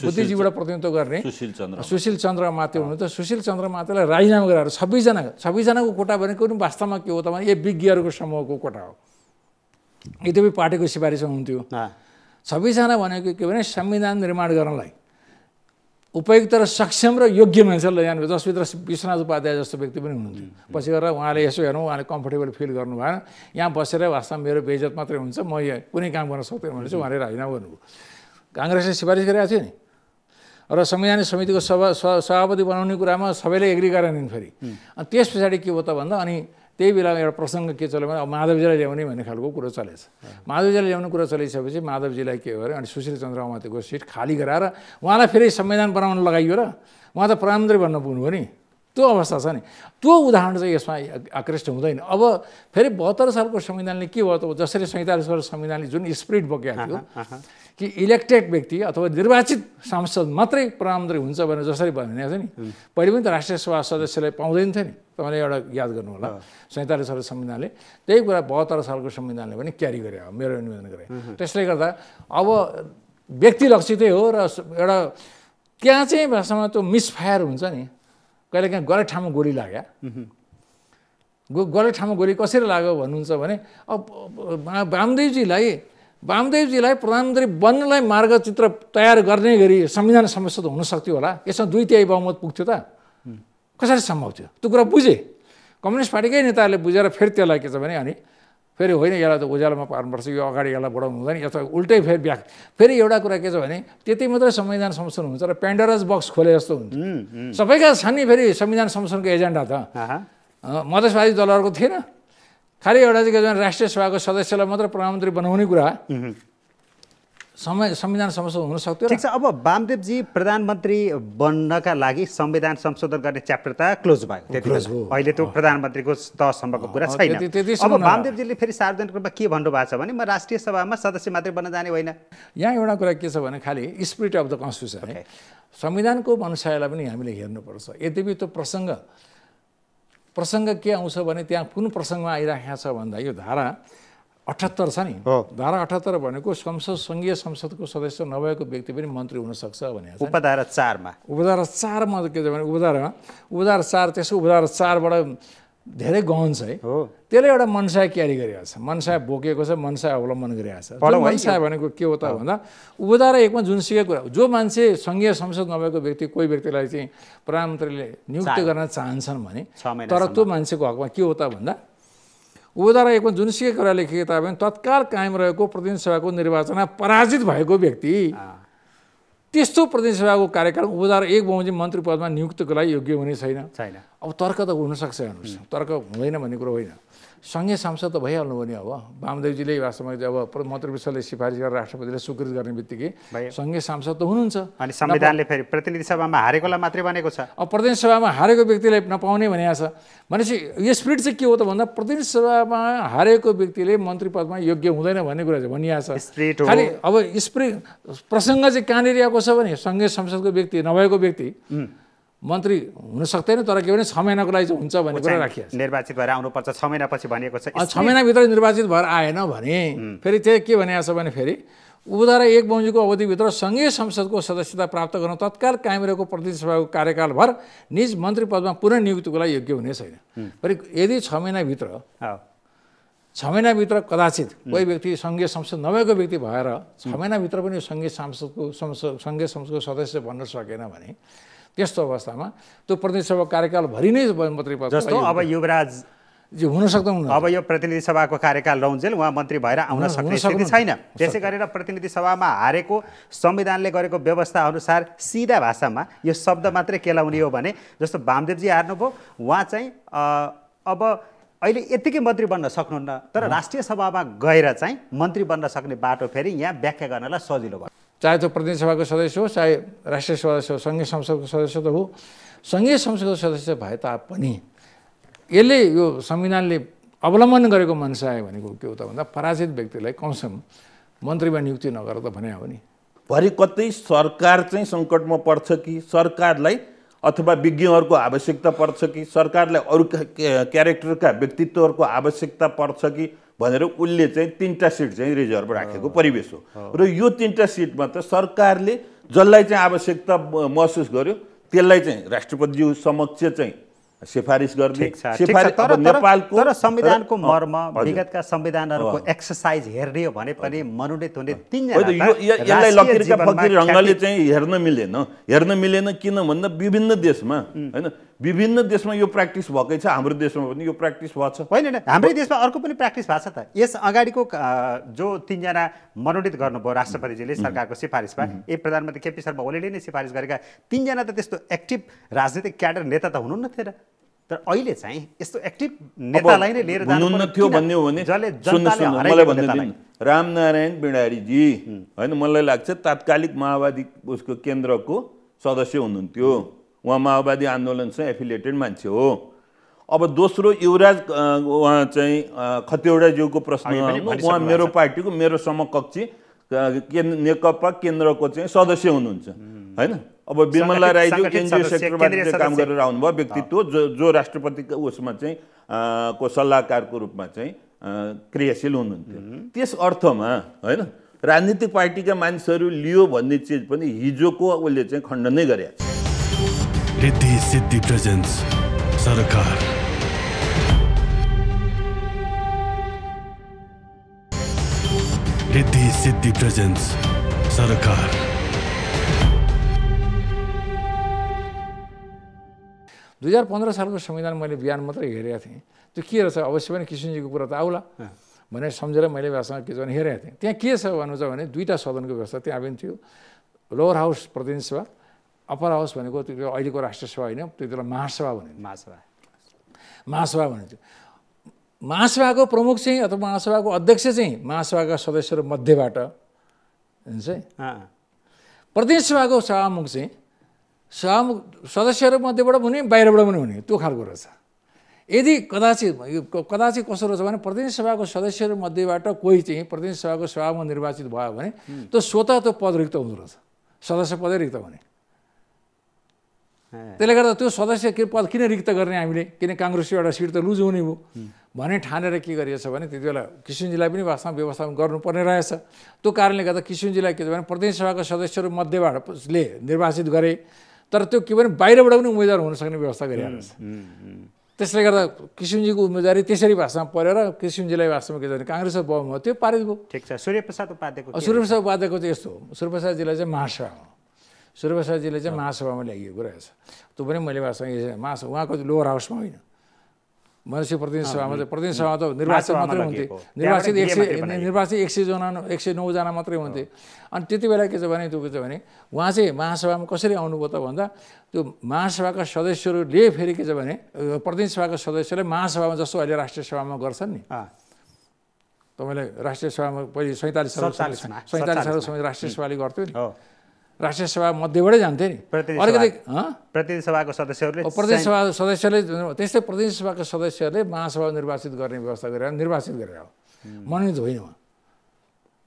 बुद्धिजीबाट प्रतिनिधित्व गर्ने सुशील चन्द्र सुशील चन्द्र माते हुनुहुन्छ सुशील चन्द्र मातेलाई राजीनामा गराएर सबैजना सबैजनाको कोटा भनेको पनि वास्तवमा के हो त भने यो विज्ञहरूको समूहको कोटा हो यद्यपि पार्टीको सिफारिस हुन्थ्यो छब्बिसजना भनेको के भने संविधान निर्माण गर्नलाई उपयुक्त र सक्षम र योग्य मान्छेलाई यहाँनिर जसभित्र विश्वनाथ उपाध्याय जस्तो व्यक्ति पनि हुनुहुन्थ्यो पछि गएर उहाँले यसो हेर्नु उहाँले कम्फर्टेबल फिल गर्नु भएन यहाँ बसेर वास्तवमा मेरो बेजत मात्रै हुन्छ म यहाँ कुनै काम गर्न सक्दैन भने चाहिँ उहाँले राजीनामा गर्नुभयो काङ्ग्रेसले सिफारिस गरेको थियो नि र संवैधानिक समितिको सभा सभापति बनाउने कुरामा सबैले एग्री गरेन फेरि अनि त्यस पछाडि के भयो त भन्दा अनि त्यही बेलामा एउटा प्रसङ्ग के चल्यो भने अब माधवजीलाई ल्याउने भन्ने खालको कुरो चलेछ माधवजीलाई ल्याउने कुरा चलिसकेपछि माधवजीलाई के भयो अनि सुशील चन्द्र अमातेको सिट खाली गराएर उहाँलाई फेरि संविधान बनाउन लगाइयो र उहाँ त प्रधानमन्त्री भन्न पुग्नुभयो नि त्यो अवस्था छ नि त्यो उदाहरण चाहिँ यसमा आकृष्ट हुँदैन अब फेरि बहत्तर सालको संविधानले के भयो त जसरी सैँतालिस वर्ष संविधानले जुन स्प्रिट बोकेको थियो कि इलेक्टेड व्यक्ति अथवा निर्वाचित सांसद मात्रै प्रधानमन्त्री हुन्छ भनेर जसरी भनिएको थियो नि पहिले पनि त राष्ट्रिय सभा सदस्यलाई पाउँदैन थियो नि तपाईँले एउटा याद गर्नु होला सैँतालिस सालको संविधानले त्यही कुरा बहत्तर सालको संविधानले पनि क्यारी गरे मेरो निवेदन गरे त्यसले गर्दा अब व्यक्ति लक्षितै हो र एउटा त्यहाँ चाहिँ भाषामा त्यो मिसफायर हुन्छ नि कहिले काहीँ गलत ठाउँमा गोली लाग्यो गो गलत ठाउँमा गोली कसरी लाग्यो भन्नुहुन्छ भने अब वामदेवजीलाई वामदेवजीलाई प्रधानमन्त्री बन्नलाई मार्गचित्र तयार गर्ने गरी संविधान संशोधन हुन सक्थ्यो होला यसमा दुई तिहाई बहुमत पुग्थ्यो त कसरी सम्भव थियो त्यो कुरा बुझेँ कम्युनिस्ट पार्टीकै नेताहरूले बुझेर फेरि त्यसलाई के छ भने अनि फेरि होइन यसलाई त उज्यालोमा पार्नुपर्छ यो अगाडि यसलाई बढाउनु हुँदैन यस्तो उल्टै फेरि ब्याक फेरि एउटा कुरा के छ भने त्यति मात्रै संविधान संशोधन हुन्छ र पेन्डरस बक्स खोले जस्तो हुन्छ सबैका छन् नि फेरि संविधान संशोधनको एजेन्डा त मधेसवादी दलहरूको थिएन खालि एउटा चाहिँ के छ भने राष्ट्रिय सभाको सदस्यलाई मात्र प्रधानमन्त्री बनाउने कुरा समय संविधान संशोधन हुन सक्थ्यो ठिक छ अब वामदेवजी प्रधानमन्त्री बन्नका लागि संविधान संशोधन गर्ने च्याप्टर त क्लोज भयो त्यति अहिले त्यो प्रधानमन्त्रीको तहसम्मको कुरा छैन अब वामदेवजीले फेरि सार्वजनिक रूपमा के भन्नुभएको छ भने म राष्ट्रिय सभामा सदस्य मात्रै बन्न जाने होइन यहाँ एउटा कुरा के छ भने खालि स्पिरिट अफ द कन्स्टिट्युसन संविधानको मनुष्यलाई पनि हामीले हेर्नुपर्छ यद्यपि त्यो प्रसङ्ग प्रसङ्ग के आउँछ भने त्यहाँ कुन प्रसङ्गमा आइराखेको छ भन्दा यो धारा अठहत्तर छ नि धारा अठहत्तर भनेको संसद सङ्घीय संसदको सदस्य नभएको व्यक्ति पनि मन्त्री हुनसक्छ भने उपधारा चारमा उपधारा चारमा के छ भने उपधारा उपधार चार त्यसको उपधारा चारबाट धेरै गहन छ है त्यसले एउटा मनसाय क्यारी गरिरहेको छ मनसाय बोकेको छ मनसाय अवलम्बन गरिरहेको छ मनसाय भनेको के हो त भन्दा उपधारा एकमा जुनसुकै कुरा जो मान्छे सङ्घीय संसद नभएको व्यक्ति कोही व्यक्तिलाई चाहिँ प्रधानमन्त्रीले नियुक्त गर्न चाहन्छन् भने तर त्यो मान्छेको हकमा के हो त भन्दा ओदारा एकमा जुनसुकै कुरा लेखेको तापनि तत्काल कायम रहेको प्रतिनिधि सभाको निर्वाचनमा पराजित भएको व्यक्ति त्यस्तो प्रतिनिधि सभाको कार्यकाल उपजार एक बहुजी मन्त्री पदमा नियुक्तको लागि योग्य हुने छैन छैन अब तर्क त हुनसक्छ हेर्नुहोस् तर्क हुँदैन भन्ने कुरो होइन सङ्घीय सांसद त भइहाल्नु नि अब वामदेवजीले वास्तवमा अब मन्त्री विश्वले सिफारिस गरेर राष्ट्रपतिले स्वीकृत गर्ने बित्तिकै सङ्घीय सांसद त हुनुहुन्छ अनि संविधानले फेरि प्रतिनिधि सभामा हारेकोलाई मात्रै बनेको छ अब प्रतिनिधि सभामा हारेको व्यक्तिलाई नपाउने भनेको छ भनेपछि यो स्पिरिट चाहिँ के हो त भन्दा प्रतिनिधि सभामा हारेको व्यक्तिले मन्त्री पदमा योग्य हुँदैन भन्ने कुरा चाहिँ भनिएको छ खालि अब स्प्रिट प्रसङ्ग चाहिँ कहाँनिर आएको छ भने सङ्घीय संसदको व्यक्ति नभएको व्यक्ति मन्त्री हुन सक्दैन तर के भने छ महिनाको लागि चाहिँ हुन्छ भन्ने कुरा राखिया निर्वाचित भएर आउनुपर्छ छ महिनापछि भनिएको छ छ महिनाभित्र निर्वाचित भएर आएन भने फेरि त्यही के भनेको छ भने फेरि र एक बन्जीको अवधिभित्र सङ्घीय संसदको सदस्यता प्राप्त गर्न तत्काल कायम रहेको सभाको कार्यकालभर निज मन्त्री पदमा पुनः नियुक्तिको लागि योग्य हुने छैन फेरि यदि छ महिनाभित्र छ महिनाभित्र कदाचित कोही व्यक्ति सङ्घीय संसद नभएको व्यक्ति भएर छ महिनाभित्र पनि सङ्घीय सांसदको संसद सङ्घीय संसदको सदस्य बन्न सकेन भने त्यस्तो अवस्थामा त्यो प्रतिनिधि सभा कार्यकालभरि नै मन्त्री पद जस्तो अब युवराज हुन सक्दैन अब यो प्रतिनिधि सभाको कार्यकाल रहन्जेल उहाँ मन्त्री भएर आउन सक्ने स्थिति छैन त्यसै गरेर प्रतिनिधि सभामा हारेको संविधानले गरेको व्यवस्था अनुसार सिधा भाषामा यो शब्द मात्रै केलाउने हो भने जस्तो वामदेवजी हार्नुभयो उहाँ चाहिँ अब अहिले यत्तिकै मन्त्री बन्न सक्नुहुन्न तर राष्ट्रिय सभामा गएर चाहिँ मन्त्री बन्न सक्ने बाटो फेरि यहाँ व्याख्या गर्नलाई सजिलो भयो चाहे त्यो प्रतिनिधि सभाको सदस्य हो चाहे राष्ट्रिय सदस्य हो सङ्घीय संसदको सदस्य त हो सङ्घीय संसदको सदस्य भए तापनि यसले यो संविधानले अवलम्बन गरेको मनसाय भनेको के हो त भन्दा पराजित व्यक्तिलाई कमसेकम मन्त्रीमा नियुक्ति नगर त भने हो नि भरि कतै सरकार चाहिँ सङ्कटमा पर्छ कि सरकारलाई अथवा विज्ञहरूको आवश्यकता पर्छ कि सरकारलाई अरू क्यारेक्टरका व्यक्तित्वहरूको आवश्यकता पर्छ कि भनेर उसले चाहिँ तिनवटा सिट चाहिँ रिजर्भ राखेको परिवेश हो र यो तिनवटा सिटमा त सरकारले जसलाई चाहिँ आवश्यकता महसुस गर्यो त्यसलाई चाहिँ राष्ट्रपतिज्यू समक्ष चाहिँ सिफारिस गर्ने तर नेपालको संविधानको मर्म विगतका संविधानहरूको एक्सर्साइज हेर्ने हो भने पनि मनोनित हुने तिनजना ढङ्गले चाहिँ हेर्न मिलेन हेर्न मिलेन किन भन्दा विभिन्न देशमा होइन विभिन्न देशमा यो प्र्याक्टिस भएकै छ हाम्रो देशमा पनि यो प्र्याक्टिस भएको छ होइन हाम्रै देशमा अर्को पनि प्र्याक्टिस भएको छ त यस अगाडिको जो तिनजना मनोनित गर्नुभयो राष्ट्रपतिजीले सरकारको सिफारिसमा ए प्रधानमन्त्री केपी शर्मा ओलीले नै सिफारिस गरेका तिनजना त त्यस्तो एक्टिभ राजनीतिक क्याडर नेता त हुनुहुन्न थिएन तर अहिले चाहिँ यस्तो एक्टिभ नेतालाई नै लिएर थियो भन्ने हो भने रामनारायण बिडारीजी होइन मलाई लाग्छ तात्कालिक माओवादी उसको केन्द्रको सदस्य हुनुहुन्थ्यो उहाँ माओवादी आन्दोलनसँग एफिलिएटेड मान्छे हो अब दोस्रो युवराज उहाँ चाहिँ खतिवटाज्यूको प्रश्न उहाँ मेरो पार्टीको मेरो समकक्षी के नेकपा केन्द्रको चाहिँ सदस्य हुनुहुन्छ होइन अब बिमला राईज्यू एनजिओ सेक्रेटरी काम गरेर आउनुभयो व्यक्तित्व जो जो राष्ट्रपतिको उसमा चाहिँ को सल्लाहकारको रूपमा चाहिँ क्रियाशील हुनुहुन्थ्यो त्यस अर्थमा होइन राजनीतिक पार्टीका मानिसहरू लियो भन्ने चिज पनि हिजोको उसले चाहिँ खण्डनै गरेका छ रिद्धि सिद्धि प्रेजेन्स सरकार रिद्धि सिद्धि प्रेजेन्स सरकार दुई हजार पन्ध्र सालको संविधान मैले बिहान मात्रै हेरेको थिएँ त्यो के रहेछ अवश्य पनि किसुनजीको कुरा त आउला भनेर सम्झेर मैले व्यवस्थामा के भने हेरेको थिएँ त्यहाँ के छ भन्नु छ भने दुईवटा सदनको व्यवस्था त्यहाँ पनि थियो लोवर हाउस प्रतिनिधि सभा अप्पर हाउस भनेको त्यो अहिलेको राष्ट्रसभा होइन त्यति बेला महासभा भनिन्छ महासभा महासभा भनिन्छ महासभाको प्रमुख चाहिँ अथवा महासभाको अध्यक्ष चाहिँ महासभाका सदस्यहरू मध्येबाट हुन्छ प्रदेश सभाको सभामुख चाहिँ सभामुख सदस्यहरू मध्येबाट पनि बाहिरबाट पनि हुने त्यो खालको रहेछ यदि कदाचित कदाचित कसो रहेछ भने प्रदेश सभाको सदस्यहरू मध्येबाट कोही चाहिँ प्रदेश सभाको सभामुख निर्वाचित भयो भने त्यो स्वतः त्यो पद रिक्त हुँदो रहेछ सदस्य पदै रिक्त भने त्यसले गर्दा त्यो सदस्य के पद किन रिक्त गर्ने हामीले किन काङ्ग्रेसको एउटा सिट त लुज हुने भयो भने ठानेर के गरिएछ भने त्यति बेला किसुनजीलाई पनि वास्तवमा व्यवस्थापन गर्नुपर्ने रहेछ त्यो कारणले गर्दा किसुनजीलाई के भने प्रतिनिधि सभाका सदस्यहरू मध्येबाटले निर्वाचित गरे तर त्यो के भने बाहिरबाट पनि उम्मेद्वार हुन सक्ने व्यवस्था गरिरहेको छ त्यसले गर्दा किसुनजीको उम्मेदवारी त्यसरी भाषामा परेर किसुनजीलाई भाषामा के छ भने काङ्ग्रेसको बहुमत त्यो पारित भयो ठिक छ सूर्यप्रसाद उपाध्यायको सूर्यप्रसाद उपाध्यायको चाहिँ यस्तो हो सूर्यप्रसादजीलाई चाहिँ महासभा हो सूर्यप्रसादजीले चाहिँ महासभामा ल्याइएको रहेछ त्यो पनि मैले महासभा उहाँको लोवर हाउसमा होइन मनुष्य प्रतिनिधि सभामा चाहिँ प्रतिनिधि सभा त निर्वाचित मात्रै हुन्थे निर्वाचित एक सय निर्वाचित एक सयजना एक सय नौजना मात्रै हुन्थे अनि त्यति बेला के छ भने त्यो के छ भने उहाँ चाहिँ महासभामा कसरी आउनुभयो त भन्दा त्यो महासभाका सदस्यहरूले फेरि के छ भने प्रतिनिधि सभाका सदस्यले महासभामा जस्तो अहिले राष्ट्रिय सभामा गर्छन् नि तपाईँले राष्ट्रिय सभामा पहिले सैँतालिस सैँतालिस सैँतालिस राष्ट्रिय सभाले गर्थ्यो नि राष्ट्रिय सभा मध्येबाटै जान्थे नि अलिकति प्रतिनिधि सभाको सदस्यहरूले प्रदेश सभा सदस्यले त्यस्तै प्रतिनिधि सभाको सदस्यहरूले महासभा निर्वाचित गर्ने व्यवस्था गरेर निर्वाचित गरेर हो मनोनित होइन उहाँ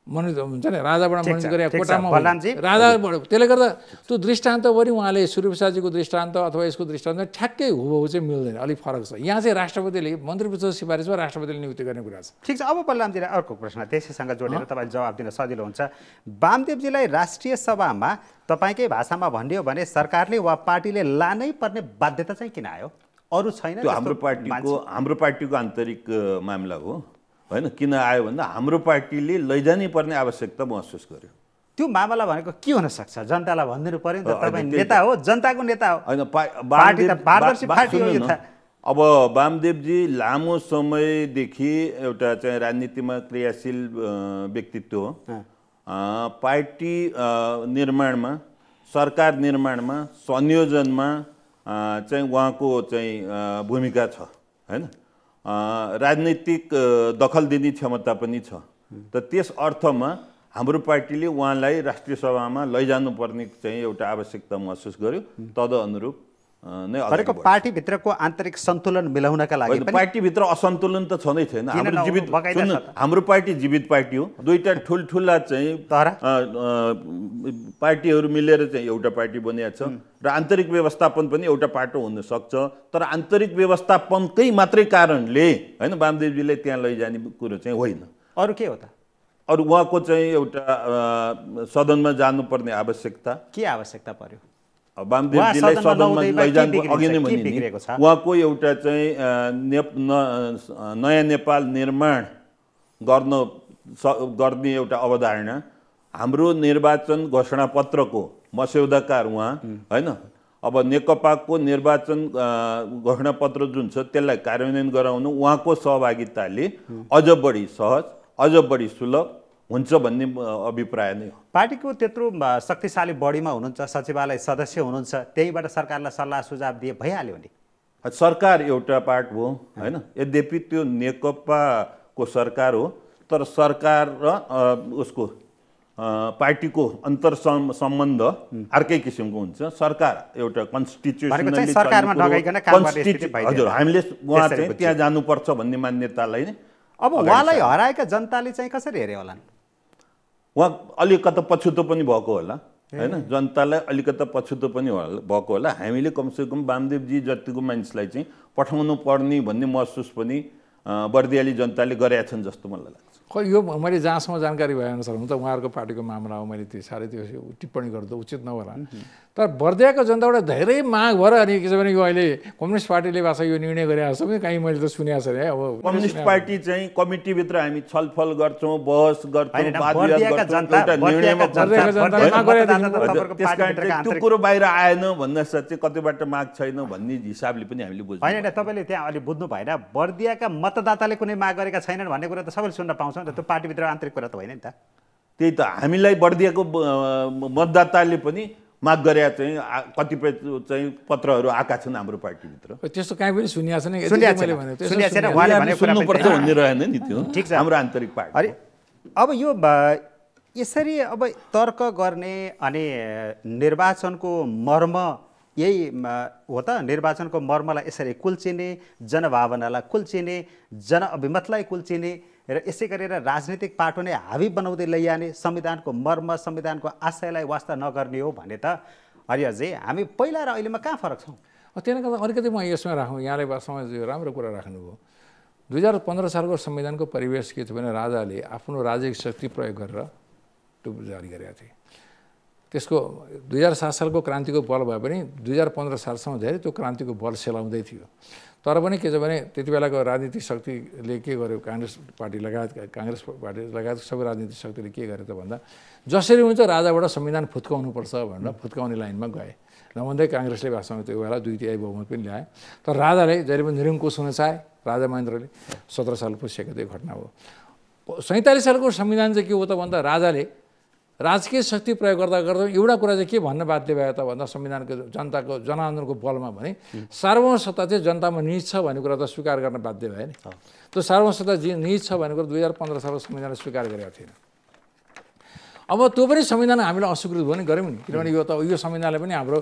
मनोनित हुन्छ नि राजाबाट मनोनित गरे कोटामा राजाबाट त्यसले गर्दा त्यो दृष्टान्तभरि उहाँले सूर्यप्रसादजीको दृष्टान्त अथवा यसको दृष्टान्त ठ्याक्कै हुबहु चाहिँ मिल्दैन अलिक फरक छ यहाँ चाहिँ राष्ट्रपतिले मन्त्री सिफारिसमा राष्ट्रपतिले नियुक्ति गर्ने कुरा छ ठिक छ अब बलरामजीलाई अर्को प्रश्न त्यसैसँग जोडेर तपाईँले जवाब दिन सजिलो हुन्छ वामदेवजीलाई राष्ट्रिय सभामा तपाईँकै भाषामा भनियो भने सरकारले वा पार्टीले लानै पर्ने बाध्यता चाहिँ किन आयो अरू छैन हाम्रो पार्टीको हाम्रो पार्टीको आन्तरिक मामला हो होइन किन आयो भन्दा हाम्रो पार्टीले लैजानै पर्ने आवश्यकता महसुस गर्यो त्यो मामला भनेको के हुनसक्छ जनतालाई भनिदिनु पऱ्यो नि त तपाईँ नेता हो जनताको नेता हो होइन अब वामदेवजी लामो समयदेखि एउटा चाहिँ राजनीतिमा क्रियाशील व्यक्तित्व हो पार्टी निर्माणमा सरकार निर्माणमा संयोजनमा चाहिँ उहाँको चाहिँ भूमिका छ होइन राजनैतिक दखल दिने क्षमता पनि छ त त्यस अर्थमा हाम्रो पार्टीले उहाँलाई राष्ट्रिय सभामा लैजानुपर्ने चाहिँ एउटा आवश्यकता महसुस गर्यो अनुरूप गरेको पार्टीभित्रको आन्तरिक सन्तुलन मिलाउनका लागि पार्टीभित्र असन्तुलन त छँदै छैन हाम्रो जीवित हाम्रो पार्टी जीवित पार्टी हो दुईवटा ठुल्ठुला चाहिँ पार्टीहरू मिलेर चाहिँ एउटा पार्टी बनिएको छ र आन्तरिक व्यवस्थापन पनि एउटा पाटो हुनसक्छ तर आन्तरिक व्यवस्थापनकै मात्रै कारणले होइन वामदेवजीले त्यहाँ लैजाने कुरो चाहिँ होइन अरू के हो त अरू उहाँको चाहिँ एउटा सदनमा जानुपर्ने आवश्यकता के आवश्यकता पर्यो वामदेवजीलाई सदनमा लैजानु अघि नै भनिने उहाँको एउटा चाहिँ नेप नयाँ नेपाल निर्माण गर्न स गर्ने एउटा अवधारणा हाम्रो निर्वाचन घोषणापत्रको मस्यौदाकार उहाँ होइन अब नेकपाको निर्वाचन घोषणापत्र जुन छ त्यसलाई कार्यान्वयन गराउनु उहाँको सहभागिताले अझ बढी सहज अझ बढी सुलभ हुन्छ भन्ने अभिप्राय नै हो पार्टीको त्यत्रो शक्तिशाली बढीमा हुनुहुन्छ सचिवालय सदस्य हुनुहुन्छ त्यहीबाट सरकारलाई सल्लाह सुझाव दिए भइहाल्यो नि सरकार एउटा पार्ट हो होइन यद्यपि त्यो नेकपाको सरकार हो तर सरकार र उसको पार्टीको अन्तर सम्बन्ध अर्कै किसिमको हुन्छ सरकार एउटा कन्स्टिट्युसन हजुर हामीले उहाँ चाहिँ त्यहाँ जानुपर्छ भन्ने मान्यतालाई नै अब उहाँलाई हराएका जनताले चाहिँ कसरी हेऱ्यो होला उहाँ अलिकता पछुतो पनि भएको होला होइन जनतालाई अलिकता पछुतो पनि भएको होला हामीले कमसेकम वामदेवजी जतिको मानिसलाई चाहिँ पठाउनु पर्ने भन्ने महसुस पनि बर्दियाली जनताले गरेका छन् जस्तो मलाई लाग्छ खै यो मैले जहाँसम्म जानकारी भएअनुसार त उहाँहरूको पार्टीको मामला हो मैले त्यो साह्रै त्यो टिप्पणी गर्दा उचित नहोला तर बर्दियाको जनताबाट धेरै माग भएर अनि के छ भने यो अहिले कम्युनिस्ट पार्टीले भाषा यो निर्णय गरेको छौँ कि काहीँ मैले त सुनेको छैन है अब कम्युनिस्ट पार्टी चाहिँ कमिटीभित्र हामी छलफल गर्छौँ बहस गर्छौँ त्यो कुरो बाहिर आएन साथ चाहिँ कतिबाट माग छैन भन्ने हिसाबले पनि हामीले बुझ्नु होइन तपाईँले त्यहाँ अहिले बुझ्नु भएन बर्दियाका मतदाताले कुनै माग गरेका छैनन् भन्ने कुरा त सबैले सुन्न पाउँछौँ त त्यो पार्टीभित्र आन्तरिक कुरा त होइन नि त त्यही त हामीलाई बर्दियाको मतदाताले पनि माग गरे चाहिँ कतिपय चाहिँ पत्रहरू आएका छन् हाम्रो पार्टीभित्र त्यस्तो कहीँ पनि सुनिया छैन सुन्नुपर्छ भन्ने रहेन नि त्यो छ हाम्रो आन्तरिक पार्टी अब यो यसरी अब तर्क गर्ने अनि निर्वाचनको मर्म यही हो त निर्वाचनको मर्मलाई यसरी कुल्चिने जनभावनालाई कुल्चिने जनअभिमतलाई कुल्चिने र यसै गरेर राजनीतिक पाटो नै हावी बनाउँदै लैजाने संविधानको मर्म संविधानको आशयलाई वास्ता नगर्ने हो भने त हरिहरजी हामी पहिला र अहिलेमा कहाँ फरक छौँ त्यसले गर्दा अलिकति म यसमा राखौँ यहाँले यो राम्रो कुरा राख्नुभयो दुई हजार पन्ध्र सालको संविधानको परिवेश के थियो भने राजाले आफ्नो राज्य शक्ति प्रयोग गरेर टुप जारी गरेका थिए त्यसको दुई हजार सात सालको क्रान्तिको बल भए पनि दुई हजार पन्ध्र सालसम्म धेरै त्यो क्रान्तिको बल सेलाउँदै थियो तर पनि के छ भने त्यति बेलाको राजनीतिक शक्तिले के गर्यो काङ्ग्रेस पार्टी लगायत काङ्ग्रेस पार्टी लगायत सबै राजनीतिक शक्तिले के गर्यो त भन्दा जसरी हुन्छ राजाबाट संविधान फुत्काउनुपर्छ भनेर फुत्काउने लाइनमा गए नभन्दै काङ्ग्रेसले भाषामा त्यो बेला दुई तिहाई बहुमत पनि ल्याए तर राजाले जहिले पनि निरङ्कुश हुन चाहे राजा महेन्द्रले सत्र साल पुसेको त्यो घटना हो सैँतालिस सालको संविधान चाहिँ के हो त भन्दा राजाले राजकीय शक्ति प्रयोग गर्दा गर्दा एउटा कुरा चाहिँ के भन्न बाध्य भयो त भन्दा संविधानको जनताको जनआन्दोलनको बलमा भने सार्वभौम चाहिँ जनतामा निज छ भन्ने कुरा त स्वीकार गर्न बाध्य भयो नि त्यो सार्वभौम सत्ता निज छ भन्ने कुरा दुई हजार पन्ध्र सालको संविधानले स्वीकार गरेको थिएन अब त्यो पनि संविधान हामीले अस्वीकृत भयो नि गऱ्यौँ नि किनभने यो त यो संविधानले पनि हाम्रो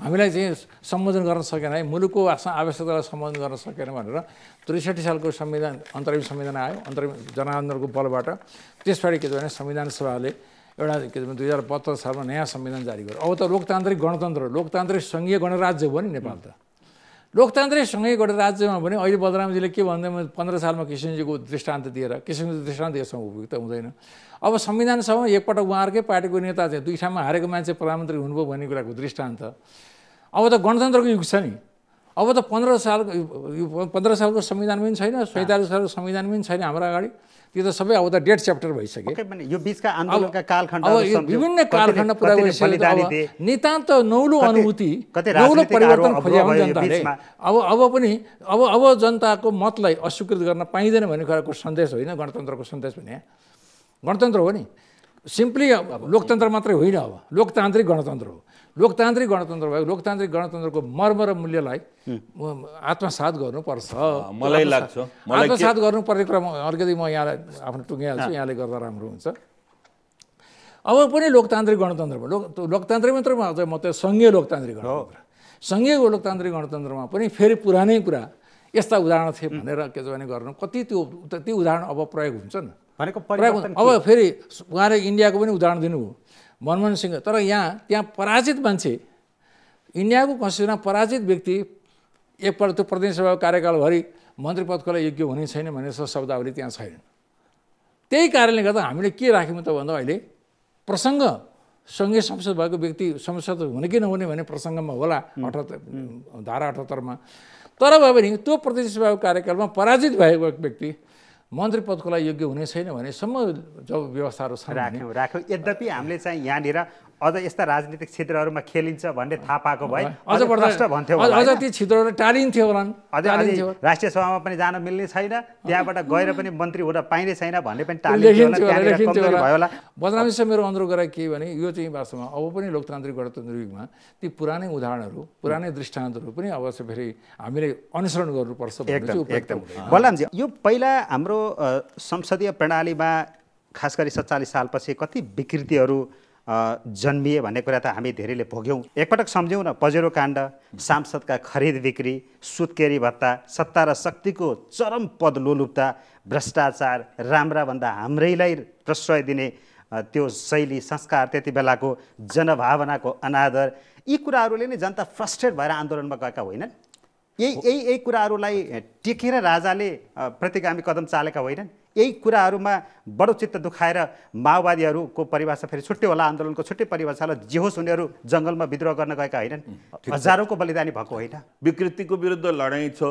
हामीलाई चाहिँ सम्बोधन गर्न सकेन है मुलुकको आवश्यकतालाई सम्बोधन गर्न सकेन भनेर त्रिसठी सालको संविधान अन्तरिम संविधान आयो अन्तरिम जनआन्दोलनको बलबाट पछाडि के छ भने संविधान सभाले एउटा के भन्छ दुई हजार बहत्तर सालमा नयाँ संविधान जारी गर्यो अब त लोकतान्त्रिक गणतन्त्र लोकतान्त्रिक सङ्घीय गणराज्य हो नि नेपाल त लोकतान्त्रिक सङ्घीय गणराज्यमा भने अहिले बलरामजीले के भन्दै पन्ध्र सालमा किसिमजीको दृष्टान्त दिएर किसिमजीको दृष्टान्त यसमा उपयुक्त हुँदैन अब संविधान सभामा एकपल्ट उहाँहरूकै पार्टीको नेता चाहिँ दुई ठाउँमा हारेको मान्छे प्रधानमन्त्री हुनुभयो भन्ने कुराको दृष्टान्त अब त गणतन्त्रको युग छ नि अब त पन्ध्र सालको पन्ध्र सालको संविधान पनि छैन सैँतालिस सालको संविधान पनि छैन हाम्रो अगाडि त्यो त सबै अब त डेट च्याप्टर भइसक्यो यो बिचका आन्दोलनका कालखण्ड अब विभिन्न कालखण्ड पुरा भइसक्यो नितान्त नौलो अनुभूति नौलो परिवर्तन खोज्यो जनताले अब अब पनि अब अब जनताको मतलाई अस्वीकृत गर्न पाइँदैन भन्ने कुराको सन्देश होइन गणतन्त्रको सन्देश भने गणतन्त्र हो नि सिम्पली लोकतन्त्र मात्रै होइन अब लोकतान्त्रिक गणतन्त्र हो लोकतान्त्रिक गणतन्त्र भयो लोकतान्त्रिक गणतन्त्रको मर्म र मूल्यलाई आत्मसात गर्नुपर्छ मलाई लाग्छ आत्मसात गर्नुपर्ने क्रम अलिकति म यहाँलाई आफ्नो टुङ्गिहाल्छु यहाँले गर्दा राम्रो हुन्छ अब पनि लोकतान्त्रिक गणतन्त्रमा लोक लोकतान्त्रिक मात्रमा म त सङ्घीय लोकतान्त्रिक गणतन्त्र सङ्घीय लोकतान्त्रिक गणतन्त्रमा पनि फेरि पुरानै कुरा यस्ता उदाहरण थिए भनेर के छ भने गर्नु कति त्यो त्यो उदाहरण अब प्रयोग हुन्छन् भनेको प्रयोग अब फेरि उहाँले इन्डियाको पनि उदाहरण दिनुभयो मनमोहन सिंह तर यहाँ त्यहाँ पराजित मान्छे इन्डियाको कन्स्टिट्युसनमा पराजित व्यक्ति एकपल्ट त्यो प्रदेशसभाको कार्यकालभरि मन्त्री पदको लागि योग्य हुने छैन भनेर शब्दावली त्यहाँ छैनन् त्यही कारणले गर्दा हामीले के राख्यौँ त भन्दा अहिले प्रसङ्ग सङ्घीय संसद भएको व्यक्ति संसद हुने कि नहुने भन्ने प्रसङ्गमा होला अठहत्तर धारा अठहत्तरमा तर भयो भने त्यो सभाको कार्यकालमा पराजित भएको व्यक्ति मन्त्री पदको लागि योग्य हुने छैन भने सम्म जब व्यवस्थाहरू छन् राख्यौँ राख्यौँ यद्यपि हामीले चाहिँ यहाँनिर अझ यस्ता राजनीतिक क्षेत्रहरूमा खेलिन्छ भन्ने थाहा पाएको भए अझ प्रष्ट भन्थ्यो अझ त्यो क्षेत्रहरू टाढिन्थ्यो होला अझ राष्ट्रिय सभामा पनि जान मिल्ने छैन त्यहाँबाट गएर पनि मन्त्री हुन पाइने छैन भन्ने पनि टालिन्थ्यो होला बदनामीसँग मेरो अनुरोध गरे के भने यो चाहिँ वास्तवमा अब पनि लोकतान्त्रिक गणतन्त्र युगमा ती पुरानै उदाहरणहरू पुरानै दृष्टान्तहरू पनि अब फेरि हामीले अनुसरण गर्नुपर्छ एकदम बलरामजी यो पहिला हाम्रो संसदीय प्रणालीमा खास गरी सत्तालिस सालपछि कति विकृतिहरू जन्मिए भन्ने कुरा त हामी धेरैले भोग्यौँ एकपटक सम्झ्यौँ न पजेरो काण्ड सांसदका खरिद बिक्री सुत्केरी भत्ता सत्ता र शक्तिको चरम पद लोलुप्ता भ्रष्टाचार राम्राभन्दा हाम्रैलाई प्रश्रय दिने त्यो शैली संस्कार त्यति बेलाको जनभावनाको अनादर यी कुराहरूले नै जनता फ्रस्ट्रेट भएर आन्दोलनमा गएका होइनन् यही यही यही कुराहरूलाई टेकेर राजाले प्रतिगामी कदम चालेका होइनन् यही कुराहरूमा बडो चित्त दुखाएर माओवादीहरूको परिभाषा फेरि छुट्टै होला आन्दोलनको छुट्टै परिभाषालाई जे होस् उनीहरू जङ्गलमा विद्रोह गर्न गएका होइनन् हजारौँको बलिदानी भएको होइन विकृतिको विरुद्ध लडाइँ छ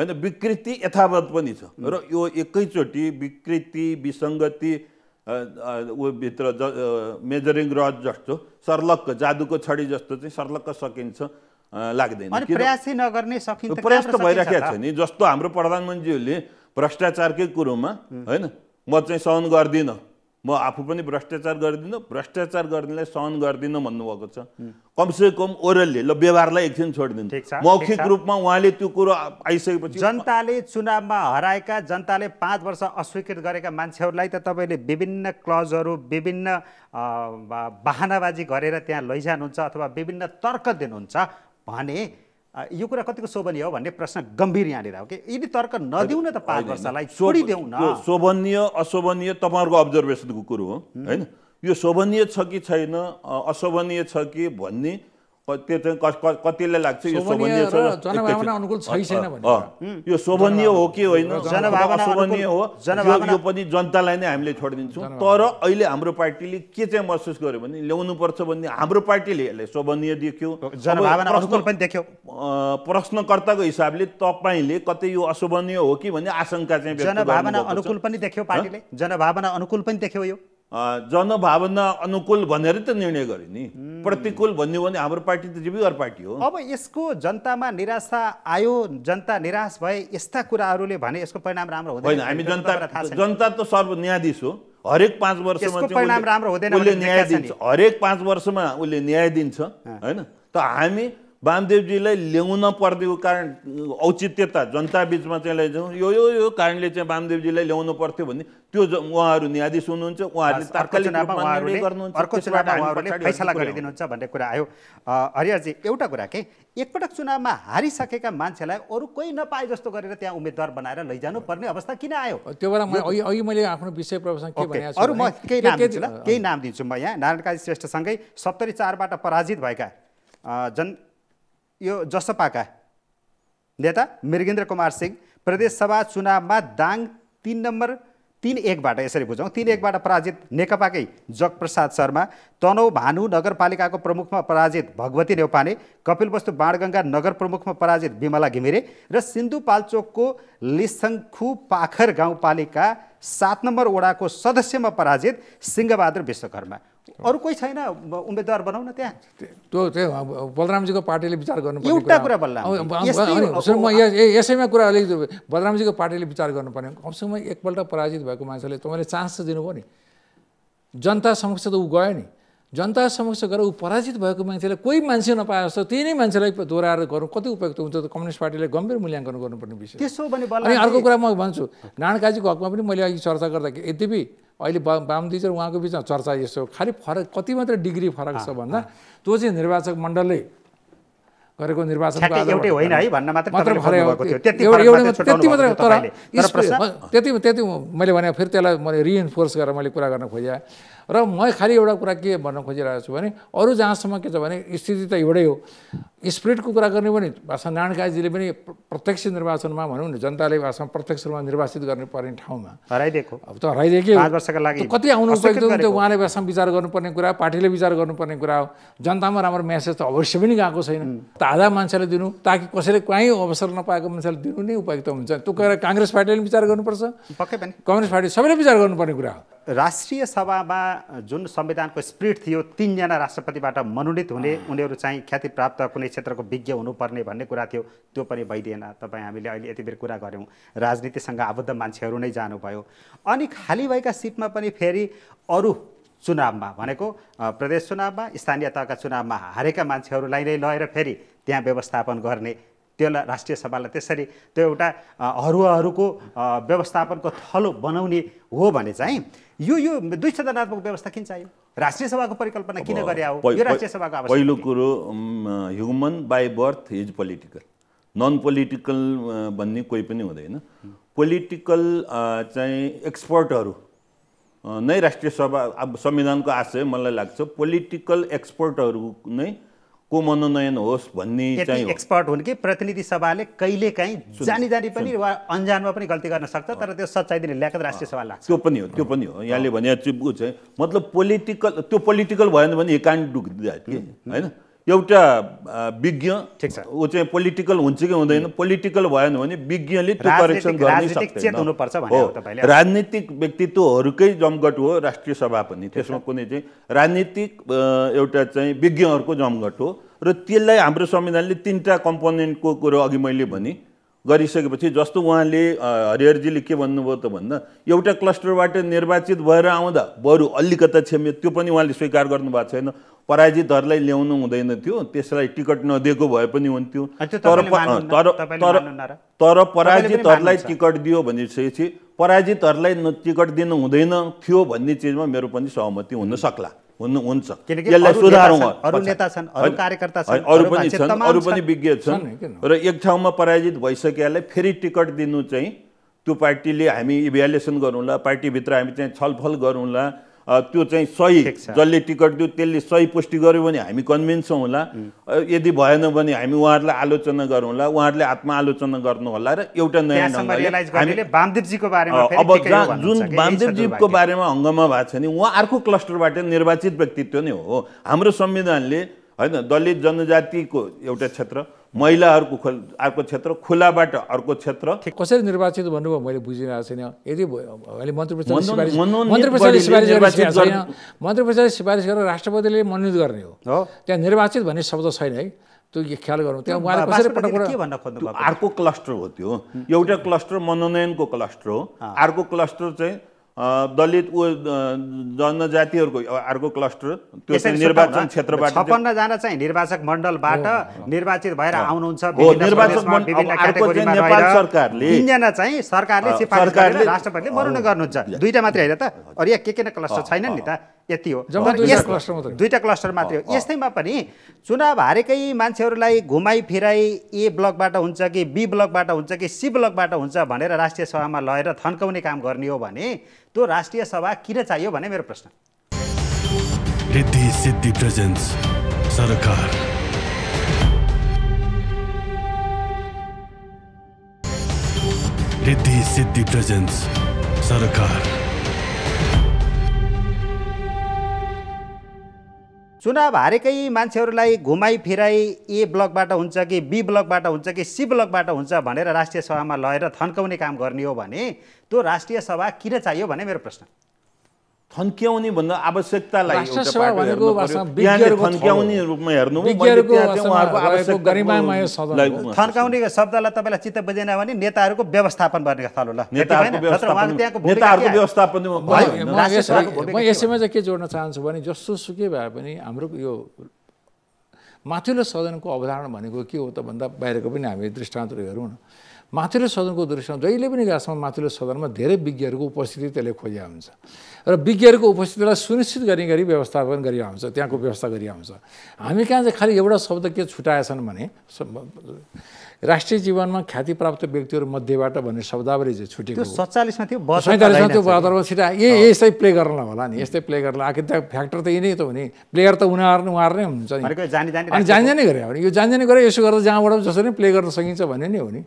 होइन विकृति यथावत पनि छ र यो एकैचोटि विकृति विसङ्गति उभित्र ज मेजरिङ रज जस्तो सर्लक्क जादुको छडी जस्तो चाहिँ सर्लक्क सकिन्छ लाग्दैन प्रयासै नगर्ने सकिन्छ प्रयास त भइराखेको छ नि जस्तो हाम्रो प्रधानमन्त्रीहरूले भ्रष्टाचारकै कुरोमा होइन म चाहिँ सहन गर्दिनँ म आफू पनि भ्रष्टाचार गर्दिनँ भ्रष्टाचार गर्नेलाई सहन गर्दिनँ भन्नुभएको छ कमसे कम ओरलले ल व्यवहारलाई एकछिन छोडिदिनु मौखिक रूपमा उहाँले त्यो कुरो आइसकेपछि जनताले चुनावमा हराएका जनताले पाँच वर्ष अस्वीकृत गरेका मान्छेहरूलाई त तपाईँले विभिन्न क्लजहरू विभिन्न बाहनाबाजी गरेर त्यहाँ लैजानुहुन्छ अथवा विभिन्न तर्क दिनुहुन्छ भने यो कुरा कतिको शोभनीय हो भन्ने प्रश्न गम्भीर यहाँनिर हो कि यदि तर्क नदिउन त पाँच वर्षलाई छोडिदेऊ न शोभनीय अशोभनीय तपाईँहरूको अब्जर्भेसनको कुरो हो होइन यो शोभनीय छ कि छैन अशोभनीय छ कि भन्ने त्यो चाहिँ कतिले लाग्छ यो शोभनीय अनुकूल छैन यो शोभनीय हो कि होइन जनभावना शोभनीय हो जनभावना यो पनि जनतालाई नै हामीले छोडिदिन्छौँ तर अहिले हाम्रो पार्टीले के चाहिँ महसुस गर्यो भने ल्याउनु पर्छ भन्ने हाम्रो पार्टीले यसलाई शोभनीय देख्यो देख्यो प्रश्नकर्ताको हिसाबले तपाईँले कतै यो अशोभनीय हो कि भन्ने आशंका चाहिँ जनभावना अनुकूल पनि देख्यो पार्टीले जनभावना अनुकूल पनि देख्यो यो जनभावना अनुकूल भनेर त निर्णय गर्यो नि प्रतिकूल भन्यो भने हाम्रो पार्टी त जीविगर पार्टी हो अब यसको जनतामा निराशा आयो जनता निराश भए यस्ता कुराहरूले भने यसको परिणाम राम्रो हुँदैन हामी जनता जनता त सर्वन्यायाधीश हो हरेक पाँच वर्षमा परिणाम राम्रो हुँदैन उसले न्याय दिन्छ हरेक पाँच वर्षमा उसले न्याय दिन्छ होइन त हामी वामदेवजीलाई ल्याउन पर्थ्यो कारण औचित्यता जनता बिचमा चाहिँ लैजाउँ यो यो यो कारणले चाहिँ वामदेवजीलाई ल्याउनु पर्थ्यो भने त्यो उहाँहरू न्यायाधीश हुनुहुन्छ उहाँहरूले अर्को फैसला गरिदिनुहुन्छ भन्ने कुरा आयो हरिहरजी एउटा कुरा के एकपटक चुनावमा हारिसकेका मान्छेलाई अरू कोही नपाए जस्तो गरेर त्यहाँ उम्मेद्वार बनाएर लैजानु पर्ने अवस्था किन आयो त्यो बेला अघि मैले आफ्नो विषय के भनेको अरू म केही नाम दिन्छु ल केही नाम दिन्छु म यहाँ नारायण काजी श्रेष्ठसँगै सत्तरी चारबाट पराजित भएका जन यो जसपाका नेता मृगेन्द्र कुमार सिंह प्रदेशसभा चुनावमा दाङ तिन नम्बर तिन एकबाट यसरी बुझौँ तिन एकबाट पराजित नेकपाकै जगप्रसाद शर्मा तनौ भानु नगरपालिकाको प्रमुखमा पराजित भगवती नेौपाने कपिलवस्तु बाणगङ्गा नगर प्रमुखमा पराजित विमला घिमिरे र सिन्धुपाल्चोकको लिसङ्खु पाखर गाउँपालिका सात नम्बर वडाको सदस्यमा पराजित सिंहबहादुर विश्वकर्मा अरू कोही छैन उम्मेदवार बनाउन त्यहाँ त्यो बलरामजीको पार्टीले विचार गर्नुपर्ने एउटा कुरा बल्ल म यसैमा कुरा अलिक बलरामजीको पार्टीले विचार गर्नुपर्ने कमसेकम एकपल्ट पराजित भएको मान्छेले तपाईँले चान्स त दिनुभयो नि जनता समक्ष त ऊ गयो नि जनता समक्ष गएर ऊ पराजित भएको मान्छेलाई कोही मान्छे नपाए जस्तो त्यही नै मान्छेलाई दोहोऱ्याएर गर्नु कति उपयुक्त हुन्छ त कम्युनिस्ट पार्टीले गम्भीर मूल्याङ्कन गर्नुपर्ने विषय त्यसो भने अनि अर्को कुरा म भन्छु नानकाजीको हकमा पनि मैले अघि चर्चा गर्दा यद्यपि अहिले वामदिज र उहाँको बिचमा चर्चा यसो खालि फरक कति मात्र डिग्री फरक छ भन्दा त्यो चाहिँ निर्वाचक मण्डलले गरेको निर्वाचन त्यति त्यति मैले भने फेरि त्यसलाई मैले रिइन्फोर्स गरेर मैले कुरा गर्न खोजेँ र म खालि एउटा कुरा के भन्न खोजिरहेको छु भने अरू जहाँसम्म के छ भने स्थिति त एउटै हो स्प्रिटको कुरा गर्ने भने नारायण काजीले पनि प्रत्यक्ष निर्वाचनमा भनौँ न जनताले भाषामा प्रत्यक्ष रूपमा निर्वाचित गर्ने पर्ने ठाउँमा हराइदिएको अब त हराइदिएको कति आउनु त्यो उहाँले भाषामा विचार गर्नुपर्ने कुरा पार्टीले विचार गर्नुपर्ने कुरा हो जनतामा राम्रो म्यासेज त अवश्य पनि गएको छैन ताजा मान्छेले दिनु ताकि कसैले कहीँ अवसर नपाएको मान्छेले दिनु नै उपयुक्त हुन्छ त्यो कुरा काङ्ग्रेस पार्टीले विचार गर्नुपर्छ पक्कै पनि कङ्ग्रेस पार्टी सबैले विचार गर्नुपर्ने कुरा हो राष्ट्रिय सभामा जुन संविधानको स्प्रिट थियो तिनजना राष्ट्रपतिबाट मनोनित हुने उनीहरू चाहिँ ख्यातिप्राप्त कुनै क्षेत्रको विज्ञ हुनुपर्ने भन्ने कुरा थियो त्यो पनि भइदिएन तपाईँ हामीले अहिले यति बेर कुरा गऱ्यौँ राजनीतिसँग आबद्ध मान्छेहरू नै जानुभयो अनि खाली भएका सिटमा पनि फेरि अरू चुनावमा भनेको प्रदेश चुनावमा स्थानीय तहका चुनावमा हारेका मान्छेहरूलाई नै लगेर फेरि त्यहाँ व्यवस्थापन गर्ने त्यसलाई राष्ट्रिय सभालाई त्यसरी त्यो एउटा अरूहरूको व्यवस्थापनको थलो बनाउने हो भने चाहिँ यो यो दुई सदनात्मक व्यवस्था किन चाहियो राष्ट्रिय सभाको परिकल्पना किन गरे हो यो राष्ट्रिय सभाको पहिलो कुरो human by birth is political non political भन्ने कोही पनि हुँदैन पोलिटिकल चाहिँ एक्सपर्टहरू नै राष्ट्रिय सभा अब संविधानको आशय मलाई लाग्छ पोलिटिकल एक्सपर्टहरू नै को मनोनयन होस् भन्ने चाहिँ एक्सपर्ट हुन् कि प्रतिनिधि सभाले कहिलेकाहीँ जानी जानी पनि वा अन्जानमा पनि गल्ती गर्न सक्छ तर त्यो सच्चाइदिने ल्याकत राष्ट्रिय सभा लाग्छ त्यो पनि हो त्यो पनि हो यहाँले भने चाहिँ मतलब पोलिटिकल त्यो पोलिटिकल भएन भने यो कान डुक्दै होइन एउटा विज्ञ ठिक छ ऊ चाहिँ पोलिटिकल हुन्छ कि हुँदैन पोलिटिकल भएन भने विज्ञले त्यो करेक्सन गर्नै सक्दैन हो राजनीतिक व्यक्तित्वहरूकै जमघट हो राष्ट्रिय सभा पनि त्यसमा कुनै चाहिँ राजनीतिक एउटा चाहिँ विज्ञहरूको जमघट हो र त्यसलाई हाम्रो संविधानले तिनवटा कम्पोनेन्टको कुरो अघि मैले भने गरिसकेपछि जस्तो उहाँले हरिहरजीले के भन्नुभयो त भन्दा एउटा क्लस्टरबाट निर्वाचित भएर आउँदा बरु अलिकता क्षम्य त्यो पनि उहाँले स्वीकार गर्नुभएको छैन पराजित दरलाई ल्याउनु हुँदैन थियो त्यसलाई टिकट नदिएको भए पनि हुन्थ्यो तर तर तर तर पराजितहरूलाई टिकट दियो भनेपछि पराजितहरूलाई न टिकट दिनु हुँदैन थियो भन्ने चिजमा मेरो पनि सहमति हुन सक्ला हुनु हुन्छ यसलाई सुधारौँ अरू पनि छन् अरू पनि विज्ञ छन् र एक ठाउँमा पराजित भइसकेलाई फेरि टिकट दिनु चाहिँ त्यो पार्टीले हामी इभ्यालुएसन गरौँला पार्टीभित्र हामी चाहिँ छलफल गरौँला त्यो चाहिँ सही जसले टिकट दियो त्यसले सही पुष्टि गर्यो भने हामी कन्भिन्स होला यदि भएन भने हामी उहाँहरूलाई आलोचना गरौँला उहाँहरूले आत्मआलोचना होला र एउटा नयाँ बारेमा अब जहाँ जुन वामदेवजीको बारेमा हङ्गमा भएको छ नि उहाँ अर्को क्लस्टरबाट निर्वाचित व्यक्तित्व नै हो हाम्रो संविधानले होइन दलित जनजातिको एउटा क्षेत्र महिलाहरूको खोल अर्को क्षेत्र खुलाबाट अर्को क्षेत्र कसरी निर्वाचित भन्नुभयो मैले बुझिरहेको छैन यदि अहिले मन्त्री परिषदले सिफारिस गरेर राष्ट्रपतिले मनोनित गर्ने हो त्यहाँ निर्वाचित भन्ने शब्द छैन है त्यो ख्याल गरौँ त्यहाँ अर्को क्लस्टर हो त्यो एउटा क्लस्टर मनोनयनको क्लस्टर हो अर्को क्लस्टर चाहिँ दलित ऊ जनजातिहरूको अर्को क्लस्टर त्यो चाहिँ निर्वाचन क्षेत्रबाट छप्पन्नजना चाहिँ निर्वाचक मण्डलबाट निर्वाचित भएर आउनुहुन्छ नेपाल सरकारले तिनजना चाहिँ सरकारले सिफारिस गरेर राष्ट्रपतिले मनोनयन गर्नुहुन्छ दुईटा मात्रै होइन त अरू यहाँ के के न क्लस्टर छैन नि त यति हो दुईवटा क्लस्टर मात्रै हो यस्तैमा पनि चुनाव हारेकै मान्छेहरूलाई घुमाइ फिराई ए ब्लकबाट हुन्छ कि बी ब्लकबाट हुन्छ कि सी ब्लकबाट हुन्छ भनेर राष्ट्रिय सभामा लगेर थन्काउने काम गर्ने हो भने त्यो राष्ट्रिय सभा किन चाहियो भने मेरो प्रश्न सरकार सिद्धि प्रेजेन्स सरकार चुनाव हारेकै मान्छेहरूलाई घुमाइ फिराइ ए ब्लकबाट हुन्छ कि बी ब्लकबाट हुन्छ कि सी ब्लकबाट हुन्छ भनेर राष्ट्रिय सभामा लगेर थन्काउने काम गर्ने हो भने त्यो राष्ट्रिय सभा किन चाहियो भने मेरो प्रश्न थन्क्याउने भन्दा आवश्यकतालाई थन्क्याउने रूपमा हेर्नु थन्काउने शब्दलाई तपाईँलाई चित्त बुझेन भने नेताहरूको व्यवस्थापन गर्ने व्यवस्थापन म यसैमा चाहिँ के जोड्न चाहन्छु भने जस्तो सुकै भए पनि हाम्रो यो माथिल्लो सदनको अवधारणा भनेको के हो त भन्दा बाहिरको पनि हामी दृष्टान्तहरू हेरौँ न माथिल्लो सदनको दृश्यमा जहिले पनि गएसम्म माथिल्लो सदनमा धेरै विज्ञहरूको उपस्थिति त्यसले खोजिया हुन्छ र विज्ञहरूको उपस्थितिलाई सुनिश्चित गर्ने गरी व्यवस्थापन गरिया हुन्छ त्यहाँको व्यवस्था गरिया हुन्छ हामी कहाँ चाहिँ खालि एउटा शब्द के छुट्याएछन् भने राष्ट्रिय जीवनमा ख्याति प्राप्त व्यक्तिहरू मध्येबाट भन्ने शब्दावली चाहिँ छुटेको सत्तालिसमा थियो सैँतालिसमा त्यो बहत्तरमा छिटा ए यस्तै प्ले गर्नलाई होला नि यस्तै प्ले गर्नलाई आखिर त्यहाँ फ्याक्टर त यही नै त नि प्लेयर त उनीहरू उहाँहरू नै हुनुहुन्छ नि अनि जानी गरे यो जानी गरे यसो गर्दा जहाँबाट जसरी प्ले गर्न सकिन्छ भन्ने नै हो नि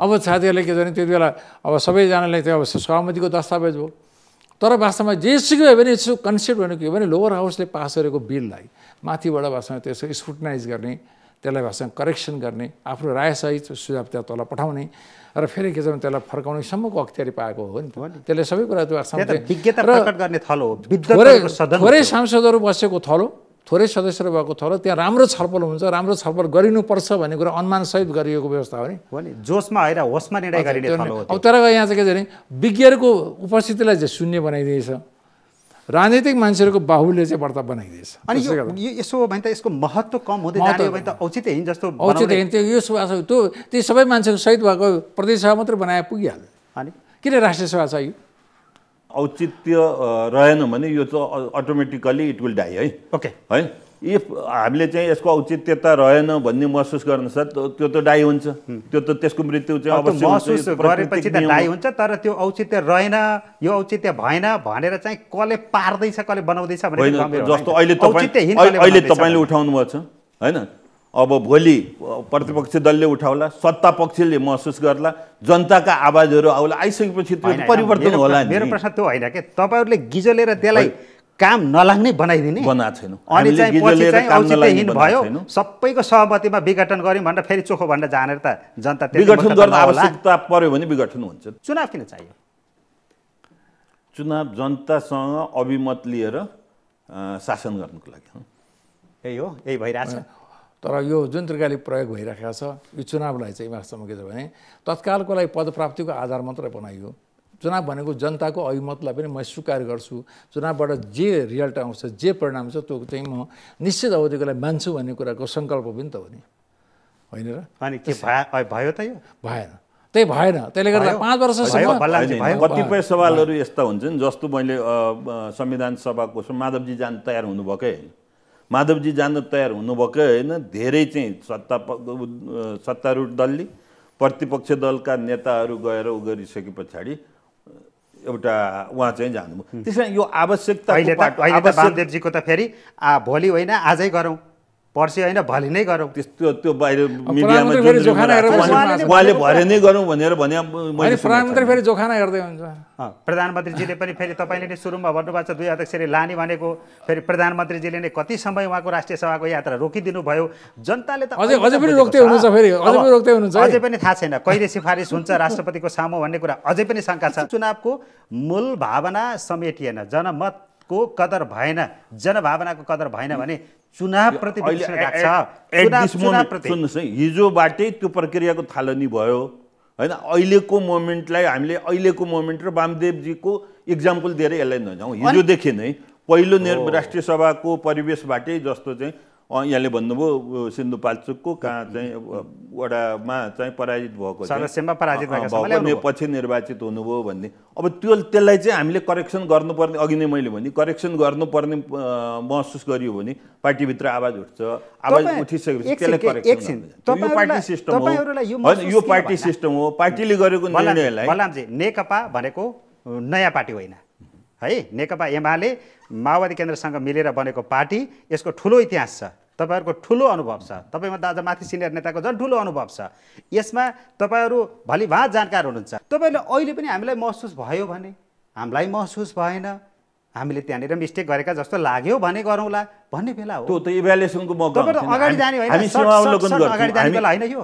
अब साथीहरूले के छ भने त्यति बेला अब सबैजनाले त्यो अब सहमतिको दस्तावेज हो तर वास्तवमा जे भयो भने यसो कन्सेप्ट भनेको के भने लोवर हाउसले पास गरेको बिललाई माथिबाट वास्तवमा त्यसको स्क्रुटनाइज गर्ने त्यसलाई भाषामा करेक्सन गर्ने आफ्नो रायसहित सुझाव त्यहाँ तल पठाउने र फेरि के छ भने त्यसलाई सम्मको अख्तियारी पाएको हो नि त त्यसले सबै कुरा त्यो थोरै सांसदहरू बसेको थलो थोरै सदस्यहरू भएको थोरै त्यहाँ राम्रो छलफल हुन्छ राम्रो छलफल गरिनुपर्छ भन्ने कुरा अनुमानसहित गरिएको व्यवस्था हो नि जोसमा होइन होसमा निर्णय गरिने अब तर यहाँ चाहिँ के छ भने विज्ञहरूको उपस्थितिलाई चाहिँ शून्य बनाइदिएछ राजनीतिक मान्छेहरूको बाहुल्य चाहिँ वर्ता बनाइदिएछ अनि यसो भने त यसको महत्त्व कम हुँदै जाने भने त औचित्य जस्तो औचित्य हिँड त्यो यो त्यो त्यो सबै मान्छेको सहित भएको प्रदेश सभा मात्रै बनाए पुगिहाल्यो अनि किन राष्ट्रिय सभा चाहियो औचित्य रहेन भने यो त अटोमेटिकली इट विल डाई है ओके है इफ हामीले चाहिँ यसको औचित्यता रहेन भन्ने महसुस साथ त्यो त डाई हुन्छ त्यो त त्यसको मृत्यु चाहिँ अवश्य महसुस गरेपछि त डाई हुन्छ तर त्यो औचित्य रहेन यो औचित्य भएन भनेर चाहिँ कसले पार्दैछ कसले बनाउँदैछ जस्तो अहिले अहिले तपाईँले उठाउनु भएको छ होइन अब भोलि प्रतिपक्षी दलले उठाउला सत्ता पक्षले महसुस गर्ला जनताका आवाजहरू आउला आइसकेपछि त्यो परिवर्तन होला मेरो प्रश्न त्यो होइन के तपाईँहरूले गिजोलेर त्यसलाई काम नलाग्ने बनाइदिने बनाएको छैन अनि चाहिँ भयो सबैको सहमतिमा विघटन गऱ्यौँ भनेर फेरि चोखो भनेर जानेर त जनता विघटन गर्न आवश्यकता पर्यो भने विघटन हुन्छ चुनाव किन चाहियो चुनाव जनतासँग अभिमत लिएर शासन गर्नुको लागि यही हो यही भइरहेछ तर यो जुन तरिकाले प्रयोग भइरहेको छ यो चुनावलाई चाहिँ वास्तवमा के छ भने तत्कालको लागि पदप्राप्तिको आधार मात्रै बनाइयो चुनाव भनेको जनताको अभिमतलाई पनि म स्वीकार गर्छु चुनावबाट जे रिजल्ट आउँछ जे परिणाम छ त्यो चाहिँ म निश्चित अवधिको लागि मान्छु भन्ने कुराको सङ्कल्प पनि त हो नि होइन र अनि के भयो त यो भएन त्यही भएन त्यसले गर्दा पाँच वर्षसम्म कतिपय सवालहरू यस्ता हुन्छन् जस्तो मैले संविधान सभाको माधवजी जान तयार हुनुभएकै होइन माधवजी जान तयार हुनुभएको होइन धेरै चाहिँ सत्ता सत्तारूढ दलले प्रतिपक्ष दलका नेताहरू गएर उ गरिसके पछाडि एउटा उहाँ चाहिँ जानुभयो त्यसै यो आवश्यकता त फेरि भोलि होइन आजै गरौँ पर्सि होइन भलि नै गरौँ त्यस्तो त्यो बाहिर उहाँले भरे नै गरौँ भनेर भने प्रधानमन्त्री फेरि जोखाना हेर्दै हुन्छ प्रधानमन्त्रीजीले पनि फेरि तपाईँले नै सुरुमा भन्नुभएको छ दुई अध्यक्षले लाने भनेको फेरि प्रधानमन्त्रीजीले नै कति समय उहाँको राष्ट्रिय सभाको यात्रा रोकिदिनु भयो जनताले त अझै अझै पनि रोक्दै हुनुहुन्छ फेरि अझै पनि रोक्दै हुनुहुन्छ अझै पनि थाहा छैन कहिले सिफारिस हुन्छ राष्ट्रपतिको सामु भन्ने कुरा अझै पनि शङ्का छ चुनावको मूल भावना समेटिएन जनमतको कदर भएन जनभावनाको कदर भएन भने चुनावप्रति सुन्नुहोस् है हिजोबाटै त्यो प्रक्रियाको थालनी भयो होइन अहिलेको मोमेन्टलाई हामीले अहिलेको मोमेन्ट र वामदेवजीको इक्जाम्पल दिएर यसलाई नजाउँ हिजोदेखि नै पहिलो निर् राष्ट्रिय सभाको परिवेशबाटै जस्तो चाहिँ यहाँले भन्नुभयो सिन्धुपाल्चुकको कहाँ चाहिँ वडामा चाहिँ पराजित भएको पराजित पछि निर्वाचित हुनुभयो भन्ने अब त्यो त्यसलाई चाहिँ हामीले करेक्सन गर्नुपर्ने अघि नै मैले भने करेक्सन गर्नुपर्ने महसुस गरियो भने पार्टीभित्र आवाज उठ्छ आवाज उठिसकेपछि त्यसलाई यो पार्टी सिस्टम हो पार्टीले गरेको निर्णयलाई नेकपा भनेको नयाँ पार्टी होइन है नेकपा एमाले माओवादी केन्द्रसँग मिलेर बनेको पार्टी यसको ठुलो इतिहास छ तपाईँहरूको ठुलो अनुभव छ तपाईँमा आज माथि सिनियर नेताको झन् ठुलो अनुभव छ यसमा तपाईँहरू भलिभा जानकार हुनुहुन्छ तपाईँहरूले अहिले पनि हामीलाई महसुस भयो भने हामीलाई महसुस भएन हामीले त्यहाँनिर मिस्टेक गरेका जस्तो लाग्यो भने गरौँला भन्ने बेला हो त्यो इभ्यालुएसनको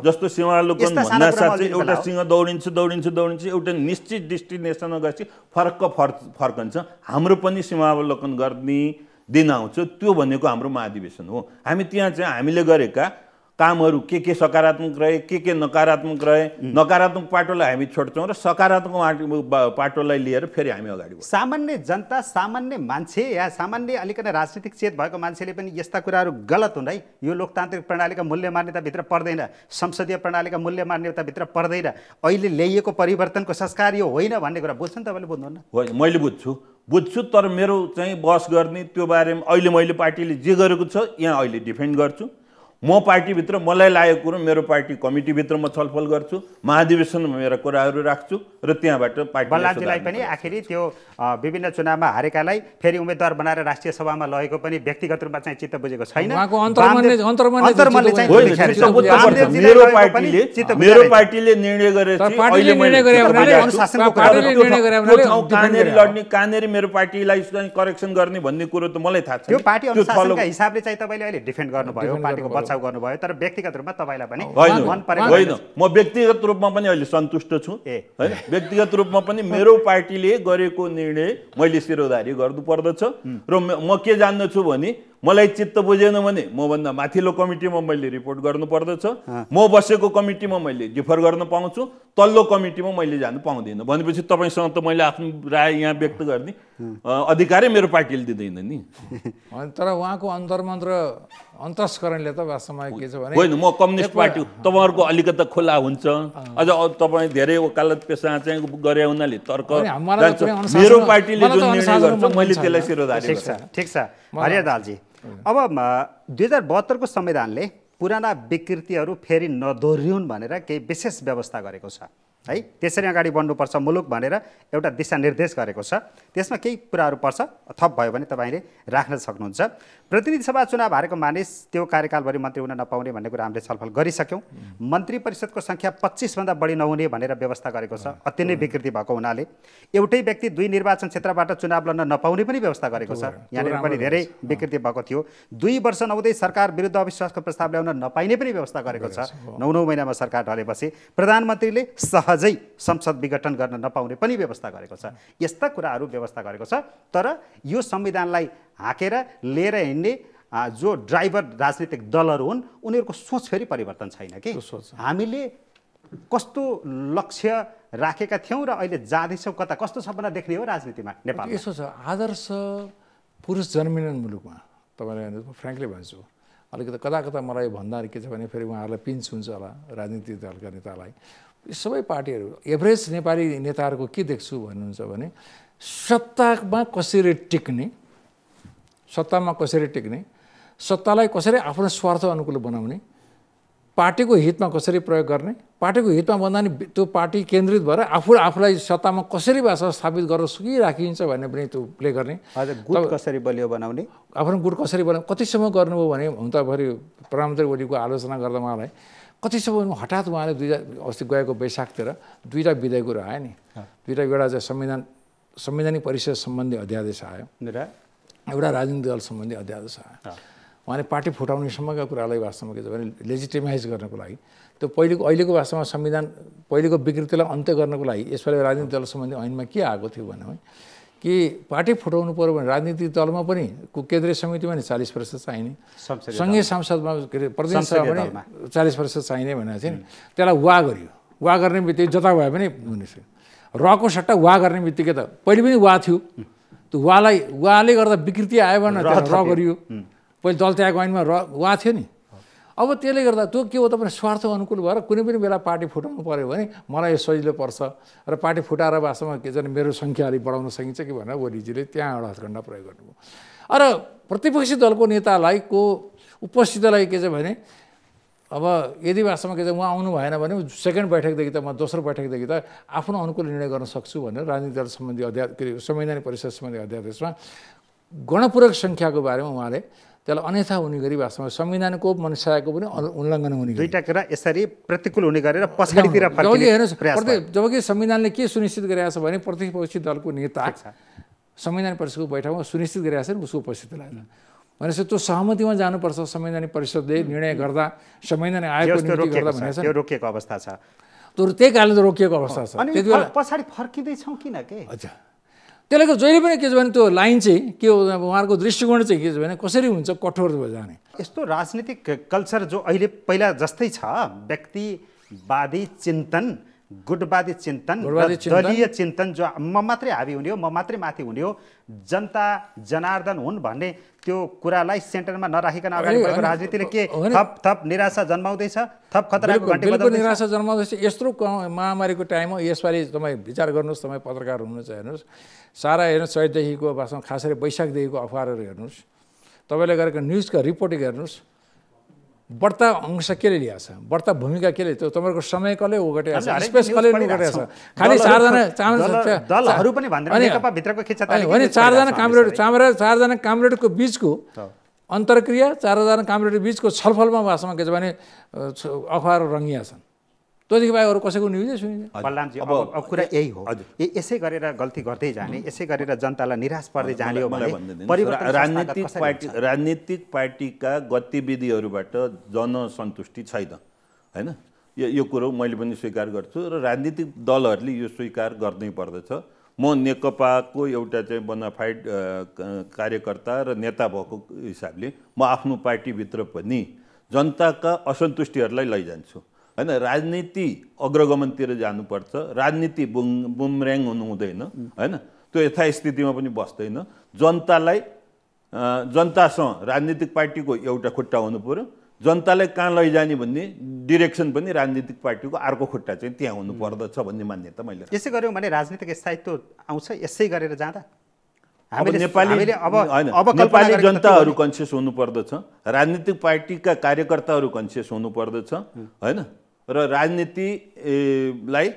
जस्तो सीमालोकन भन्दा एउटा सिंह दौडिन्छ दौडिन्छ दौडिन्छ एउटा निश्चित डेस्टिनेसनमा गएपछि फर्क फर्क फर्कन्छ हाम्रो पनि सीमावलोकन गर्ने दिन आउँछ त्यो भनेको हाम्रो महाधिवेशन हो हामी त्यहाँ चाहिँ हामीले गरेका कामहरू के के सकारात्मक रहे के के नकारात्मक रहे नकारात्मक पाटोलाई हामी छोड्छौँ र सकारात्मक पाटोलाई लिएर फेरि हामी अगाडि सामान्य जनता सामान्य मान्छे या सामान्य अलिकति राजनीतिक चेत भएको मान्छेले पनि यस्ता कुराहरू गलत हुन् है यो लोकतान्त्रिक प्रणालीका मूल्य मान्यताभित्र पर्दैन संसदीय प्रणालीका मूल्य मान्यताभित्र पर्दैन अहिले ल्याइएको परिवर्तनको संस्कार यो होइन भन्ने कुरा बुझ्छ नि तपाईँले बुझ्नुहुन्न मैले बुझ्छु बुझ्छु तर मेरो चाहिँ बस गर्ने त्यो बारेमा अहिले मैले पार्टीले जे गरेको छ यहाँ अहिले डिफेन्ड गर्छु म पार्टीभित्र मलाई लागेको कुरो मेरो पार्टी कमिटीभित्र म छलफल गर्छु महाधिवेशनमा मेरा कुराहरू राख्छु र त्यहाँबाट पार्टी बल्लाजीलाई पनि आखिर त्यो विभिन्न चुनावमा हारेकालाई फेरि उम्मेद्वार बनाएर राष्ट्रिय सभामा लगेको पनि व्यक्तिगत रूपमा चाहिँ चित्त बुझेको छैन मेरो पार्टीले निर्णय गरेर लड्ने कहाँनिर मेरो पार्टीलाई करेक्सन गर्ने भन्ने कुरो त मलाई थाहा छ त्यो पार्टी हिसाबले चाहिँ तपाईँले अहिले डिफेन्ड गर्नुभयो पार्टीको बचाउ गर्नुभयो तर व्यक्तिगत रूपमा तपाईँलाई पनि होइन म व्यक्तिगत रूपमा पनि अहिले सन्तुष्ट छु ए होइन व्यक्तिगत रूपमा पनि मेरो पार्टीले गरेको निर्णय मैले सिरोधारी गर्नुपर्दछ र म के जान्दछु भने मलाई चित्त बुझेन भने मभन्दा माथिल्लो कमिटीमा मैले रिपोर्ट गर्नुपर्दछ म बसेको कमिटीमा मैले डिफर गर्न पाउँछु तल्लो कमिटीमा मैले जानु पाउँदिनँ भनेपछि तपाईँसँग त मैले आफ्नो राय यहाँ व्यक्त गर्ने अधिकारै मेरो पार्टीले दिँदैन नि तर उहाँको अन्तर्मन्त्र अन्तस्करणले त वास्तवमा के छ भने होइन म कम्युनिस्ट पार्टी तपाईँहरूको अलिकता खुला हुन्छ अझ तपाईँ धेरै वकालत पेसा चाहिँ गरे हुनाले तर्क मेरो पार्टीले जुन निर्णय गर्छ मैले त्यसलाई सिरोधारी ठिक छ हरिया दालजी अब दुई हजार बहत्तरको संविधानले पुराना विकृतिहरू फेरि नदोहोऱ्युन् भनेर केही विशेष व्यवस्था गरेको छ है त्यसरी अगाडि बढ्नुपर्छ मुलुक भनेर एउटा दिशानिर्देश गरेको छ त्यसमा केही कुराहरू पर्छ थप भयो भने तपाईँले राख्न सक्नुहुन्छ प्रतिनिधि सभा चुनाव हारेको मानिस त्यो कार्यकालभरि मन्त्री हुन नपाउने भन्ने कुरा हामीले छलफल गरिसक्यौँ मन्त्री परिषदको सङ्ख्या पच्चिसभन्दा बढी नहुने भनेर व्यवस्था गरेको छ अति नै विकृति भएको हुनाले एउटै व्यक्ति दुई निर्वाचन क्षेत्रबाट चुनाव लड्न नपाउने पनि व्यवस्था गरेको छ यहाँनिर पनि धेरै विकृति भएको थियो दुई वर्ष नहुँदै सरकार विरुद्ध अविश्वासको प्रस्ताव ल्याउन नपाइने पनि व्यवस्था गरेको छ नौ नौ महिनामा सरकार ढलेपछि प्रधानमन्त्रीले सहजै संसद विघटन गर्न नपाउने पनि व्यवस्था गरेको छ यस्ता कुराहरू व्यवस्था गरेको छ तर यो संविधानलाई हाँकेर लिएर हिँड्ने जो ड्राइभर राजनीतिक दलहरू हुन् उनीहरूको सोच फेरि परिवर्तन छैन कि हामीले कस्तो लक्ष्य राखेका थियौँ र अहिले जाँदैछौँ कता कस्तो सपना देख्ने हो राजनीतिमा नेपाल यसो छ आदर्श पुरुष जन्मिने मुलुकमा तपाईँलाई फ्रेङ्कली भन्छु अलिकति कता कता मलाई भन्दाखेरि के छ भने फेरि उहाँहरूलाई पिन्स हुन्छ होला राजनीतिक दलका नेतालाई सबै पार्टीहरू एभरेज नेपाली नेताहरूको के देख्छु भन्नुहुन्छ भने सत्तामा कसरी टिक्ने सत्तामा कसरी टेक्ने सत्तालाई कसरी आफ्नो स्वार्थ अनुकूल बनाउने पार्टीको हितमा कसरी प्रयोग गर्ने पार्टीको हितमा भन्दा पनि त्यो पार्टी केन्द्रित भएर आफू आफूलाई सत्तामा कसरी भाषा स्थापित गरेर सुकिराखिन्छ भन्ने पनि त्यो प्ले गर्ने गुट कसरी बलियो बनाउने आफ्नो गुट कसरी बनाउने कतिसम्म गर्नुभयो भने हुन त भरि प्रधानमन्त्री ओलीको आलोचना गर्दा उहाँलाई कतिसम्म हठात उहाँले दुईवटा अस्ति गएको बैशाखतिर दुईवटा विधेयकहरू आयो नि दुईवटा एउटा चाहिँ संविधान संवैधानिक परिषद सम्बन्धी अध्यादेश आयो एउटा राजनीतिक दल सम्बन्धी अध्यादेश आयो उहाँले पार्टी फुटाउनेसम्मका कुरालाई वास्तवमा के छ भने लेजिटिमाइज गर्नको लागि त्यो पहिलेको अहिलेको वास्तवमा संविधान पहिलेको विकृतिलाई अन्त्य गर्नको लागि यसपालि राजनीतिक दल सम्बन्धी ऐनमा के आएको थियो भने कि पार्टी फुटाउनु पऱ्यो भने राजनीतिक दलमा पनि केन्द्रीय समितिमा नि चालिस प्रतिशत चाहिने सङ्घीय संसदमा के अरे प्रदेश पनि चालिस प्रतिशत चाहिने भनेको थियो त्यसलाई वा गरियो वा गर्ने बित्तिकै जता भए पनि हुनेछ रको सट्टा वा गर्ने बित्तिकै त पहिले पनि वा थियो उहाँलाई उहाँले गर्दा विकृति आयो भने र गरियो पहिले त्यहाँको ऐनमा र वा थियो नि अब त्यसले गर्दा त्यो के हो त भने स्वार्थ अनुकूल भएर कुनै पनि बेला पार्टी फुटाउनु पऱ्यो भने मलाई यो सजिलो पर्छ र पार्टी फुटाएर वास्तवमा के जाने मेरो सङ्ख्या अलिक बढाउन सकिन्छ कि भनेर ओलीजीले त्यहाँ एउटा प्रयोग गर्नुभयो र प्रतिपक्षी दलको नेतालाई को उपस्थितिलाई के छ भने अब यदि भाषामा के उहाँ आउनु भएन भने सेकेन्ड बैठकदेखि त म दोस्रो बैठकदेखि त आफ्नो अनुकूल निर्णय गर्न सक्छु भनेर राजनीतिक दल सम्बन्धी अध्या के अरे संवैधानिक परिषद सम्बन्धी अध्यादेशमा गणपूरक सङ्ख्याको बारेमा उहाँले त्यसलाई अन्यथा हुने गरी भाषामा संविधानको मनुष्यको पनि उल्लङ्घन हुने दुईवटा कुरा यसरी प्रतिकूल हुने गरेर पछाडितिर हेर्नुहोस् प्रति जबकि संविधानले के सुनिश्चित गरिरहेको छ भने प्रतिपक्षी दलको नेता संविधान परिषदको बैठकमा सुनिश्चित गरिरहेको छ उसको उपस्थिति उपस्थितिलाई भनेपछि त्यो सहमतिमा जानुपर्छ संवैधानिक परिषदले निर्णय गर्दा संवैधानिक आयोगको गर्दा त्यो रोकिएको अवस्था छ त्यही कारणले त रोकिएको अवस्था छ त्यति बेला पछाडि फर्किँदैछौँ किन के अच्छा त्यसले गर्दा जहिले पनि के छ भने त्यो लाइन चाहिँ के हो उहाँहरूको दृष्टिकोण चाहिँ के छ भने कसरी हुन्छ कठोर जाने यस्तो राजनीतिक कल्चर जो अहिले पहिला जस्तै छ व्यक्तिवादी चिन्तन गुटवादी चिन्तन दलीय चिन्तन जो म मात्रै हाबी हुने हो म मात्रै माथि हुने हो जनता जनार्दन हुन् भन्ने त्यो कुरालाई सेन्टरमा नराखिकन अगाडि बढेको राजनीतिले के थप थप निराशा जन्माउँदैछ थप खतराको निराशा जन्माउँदैछ यत्रो महामारीको टाइम हो यसपालि तपाईँ विचार गर्नुहोस् तपाईँ पत्रकार हुनुहुन्छ हेर्नुहोस् सारा हेर्नुहोस् चैतदेखिको वास्तवमा खास गरी वैशाखदेखिको अखबारहरू हेर्नुहोस् तपाईँले गरेको न्युजका रिपोर्टिङ हेर्नुहोस् बढ्ता अंश केले ल्याएछ बढ्ता भूमिका केले त्यो तपाईँको समय कसले उगटेको छ स्पेस कसले उगटेको छ खालि चारजना हो नि चारजना कामरेड चामरा चारजना कामरेडको बिचको अन्तर्क्रिया चारजना कामरेडको बिचको छलफलमा वासमा के छ भने अखबार रङ्गिया छन् त्योदेखि बाहेक अरू कसैको न्युजै सुनिँदैन बलरामजी अब कुरा यही हो यसै गरेर गल्ती गर्दै जाने यसै गरेर जनतालाई निराश पर्दै जाने हो भने राजनीतिक पार्टी राजनीतिक पार्टीका गतिविधिहरूबाट जनसन्तुष्टि छैन होइन यो यो कुरो मैले पनि स्वीकार गर्छु र राजनीतिक दलहरूले यो स्वीकार गर्नै पर्दछ म नेकपाको एउटा चाहिँ बनाफाइड कार्यकर्ता र नेता भएको हिसाबले म आफ्नो पार्टीभित्र पनि जनताका असन्तुष्टिहरूलाई लैजान्छु होइन राजनीति अग्रगमनतिर जानुपर्छ राजनीति बुङ बुमर्याङ हुनु हुँदैन होइन त्यो यथास्थितिमा पनि बस्दैन जनतालाई जनतासँग राजनीतिक पार्टीको एउटा खुट्टा हुनु पऱ्यो जनतालाई कहाँ लैजाने भन्ने डिरेक्सन पनि राजनीतिक पार्टीको अर्को खुट्टा चाहिँ त्यहाँ हुनु पर्दछ भन्ने मान्यता मैले त्यसै गऱ्यौँ भने राजनीतिक स्थायित्व आउँछ यसै गरेर जाँदा हामीले नेपाली अब अब नेपाली जनताहरू कन्सियस हुनुपर्दछ राजनीतिक पार्टीका कार्यकर्ताहरू कन्सियस हुनुपर्दछ होइन र राजनीतिलाई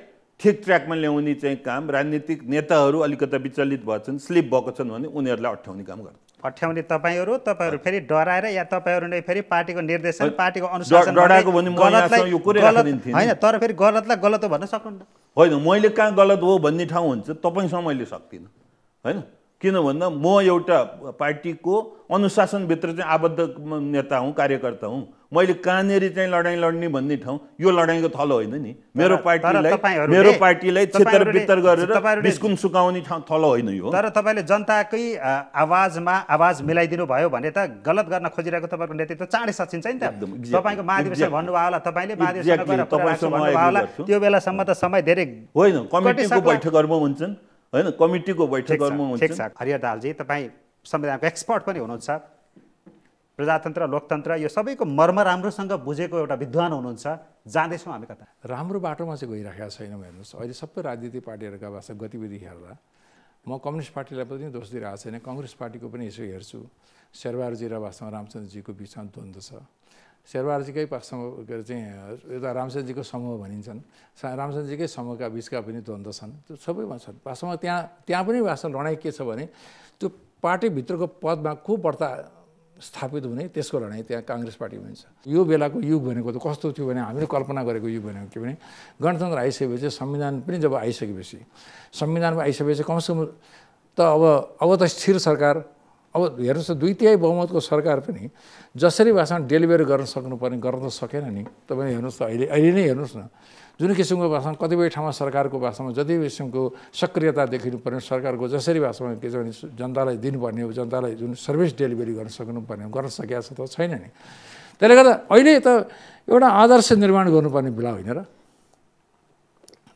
ठिक ट्र्याकमा ल्याउने चाहिँ काम राजनीतिक नेताहरू अलिकता विचलित भएछन् स्लिप भएको छन् भने उनीहरूलाई अठ्याउने काम गर्छ अठ्याउने तपाईँहरू तपाईँहरू फेरि डराएर या तपाईँहरू नै फेरि पार्टीको निर्देशन पार्टीको अनुशासन होइन तर फेरि गलतलाई गलत हो भन्न सक्नुहुन्न होइन मैले कहाँ गलत हो भन्ने ठाउँ हुन्छ तपाईँसँग मैले सक्दिनँ होइन किन भन्दा म एउटा पार्टीको अनुशासनभित्र चाहिँ आबद्ध नेता हुँ कार्यकर्ता हुँ मैले कहाँनिर चाहिँ लडाइँ लड्ने भन्ने ठाउँ यो लडाइँको थलो होइन नि मेरो पार्टीलाई मेरो पार्टीलाई क्षेत्र गरेर बिस्कुन सुकाउने ठाउँ थलो होइन यो तर तपाईँले जनताकै आवाजमा आवाज मिलाइदिनु भयो भने त गलत गर्न खोजिरहेको तपाईँको नेतृत्व चाँडै सचिन्छ नि त तपाईँको महाधिवेशन भन्नुभयो होला तपाईँले महाधिवेशन त्यो बेलासम्म त समय धेरै होइन कमिटीको बैठकहरूमा हुन्छन् होइन कमिटीको बैठक हरिहर दालजी तपाईँ संविधानको एक्सपर्ट पनि हुनुहुन्छ प्रजातन्त्र लोकतन्त्र यो सबैको मर्म राम्रोसँग बुझेको एउटा विद्वान हुनुहुन्छ जाँदैछौँ हामी कता राम्रो बाटोमा चाहिँ गइराखेका छैनौँ हेर्नुहोस् अहिले सबै राजनीतिक पार्टीहरूका भाषा गतिविधि हेर्दा म कम्युनिस्ट पार्टीलाई पनि दोष दिइरहेको छैन कङ्ग्रेस पार्टीको पनि यसो हेर्छु शेरबहादुर र भाषामा रामचन्द्रजीको बिचमा द्वन्द्व छ शेरबारजीकै समूह के अरे चाहिँ यता रामचन्दजीको समूह भनिन्छन् रामचन्दजीकै समूहका बिचका पनि द्वन्द्व छन् त्यो सबैमा छन् वास्तवमा त्यहाँ त्यहाँ पनि वास्तव लडाइँ के छ भने त्यो पार्टीभित्रको पदमा को बढ्ता स्थापित हुने त्यसको लडाइँ त्यहाँ काङ्ग्रेस पार्टी भनिन्छ यो बेलाको युग भनेको त कस्तो थियो भने हामीले कल्पना गरेको युग भनेको के भने गणतन्त्र आइसकेपछि संविधान पनि जब आइसकेपछि संविधानमा आइसकेपछि कमसेकम त अब अब त स्थिर सरकार अब हेर्नुहोस् त दुई तिहाई बहुमतको सरकार पनि जसरी भाषामा डेलिभर गर्न सक्नुपर्ने गर्न त सकेन नि तपाईँले हेर्नुहोस् त अहिले अहिले नै हेर्नुहोस् न जुन किसिमको भाषामा कतिपय ठाउँमा सरकारको भाषामा जति किसिमको सक्रियता देखिनु पर्ने सरकारको जसरी भाषामा के छ भने जनतालाई दिनुपर्ने हो जनतालाई जुन सर्भिस डेलिभरी गर्न सक्नुपर्ने हो गर्न सकिएको छ त छैन नि त्यसले गर्दा अहिले त एउटा आदर्श निर्माण गर्नुपर्ने बेला होइन र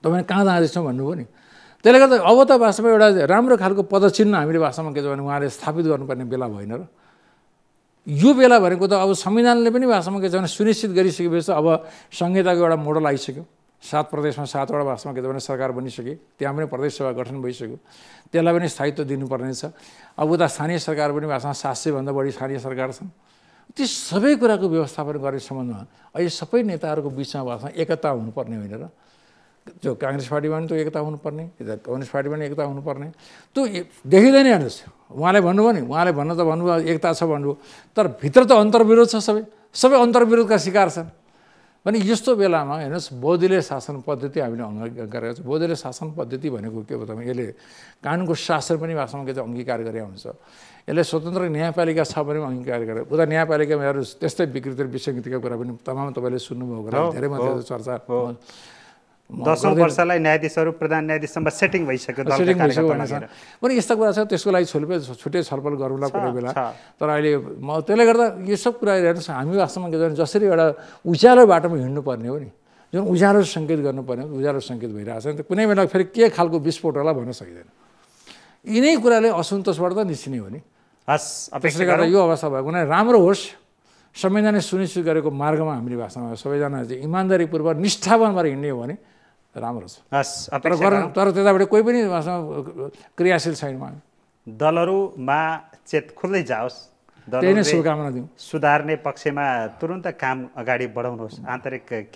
तपाईँले कहाँ जाँदैछौँ भन्नुभयो नि त्यसले गर्दा अब त भाषामा एउटा राम्रो खालको पदचिन्ह हामीले भाषामा के छ भने उहाँले स्थापित गर्नुपर्ने बेला भएन र यो बेला भनेको त अब संविधानले पनि भाषामा के छ भने सुनिश्चित गरिसकेपछि अब संहिताको एउटा मोडल आइसक्यो सात प्रदेशमा सातवटा भाषामा के छ भने सरकार बनिसके त्यहाँ पनि प्रदेश सभा गठन भइसक्यो त्यसलाई पनि स्थायित्व दिनुपर्ने छ अब उता स्थानीय सरकार पनि भाषामा सात सयभन्दा बढी स्थानीय सरकार छन् ती सबै कुराको व्यवस्थापन गर्ने सम्बन्धमा अहिले सबै नेताहरूको बिचमा भाषा एकता हुनुपर्ने होइन र त्यो काङ्ग्रेस पार्टीमा पनि त्यो एकता हुनुपर्ने यता कम्युनिस्ट पार्टीमा पनि एकता हुनुपर्ने त्यो देखिँदैन हेर्नुहोस् उहाँले भन्नुभयो नि उहाँले भन्न त भन्नुभयो एकता छ भन्नुभयो तर भित्र त अन्तर्विरोध छ सबै सबै अन्तर्विरोधका शिकार छन् भने यस्तो बेलामा हेर्नुहोस् बौद्धले शासन पद्धति हामीले अङ्गीकार छौँ बौद्धले शासन पद्धति भनेको के हो त यसले कानुनको शासन पनि वास्तवमा के अङ्गीकार गरे हुन्छ यसले स्वतन्त्र न्यायपालिका छ भने अङ्गीकार गरे उता न्यायपालिकामा हेर्नुहोस् त्यस्तै विकृति विसङ्गतिका कुरा पनि तमाम तपाईँले सुन्नुभएको धेरै मात्रै चर्चा दसौँ वर्षलाई न्यायाधीशहरू प्रधान न्यायाधीशसम्म सेटिङ भइसक्यो सेटिङ भइसक्यो भने यस्ता कुरा छ त्यसको लागि छुल्पे छुट्टै छलफल गरौँला कुनै बेला तर अहिले म त्यसले गर्दा यो सब कुरा हेर्नुहोस् हामी वास्तवमा के जसरी एउटा उज्यालो बाटोमा हिँड्नुपर्ने हो नि जुन उज्यालो सङ्केत गर्नुपर्ने उज्यालो सङ्केत भइरहेको छ नि त कुनै बेला फेरि के खालको विस्फोट होला भन्न सकिँदैन यिनै कुराले असन्तोषबाट त निस्किने हो नि हस् त्यसले गर्दा यो अवस्था भएको हुनाले राम्रो होस् संविधानले सुनिश्चित गरेको मार्गमा हामीले भाषामा सबैजना इमान्दारीपूर्वक निष्ठावान भएर हिँड्ने हो भने राम्रो छ हस् तर तर त्यताबाट कोही पनि क्रियाशील छैन उहाँ दलहरूमा चेत खुल्दै जाओस् त्यही नै शुभकामना दिउँ सुधार्ने पक्षमा तुरन्त काम अगाडि बढाउनुहोस् आन्तरिक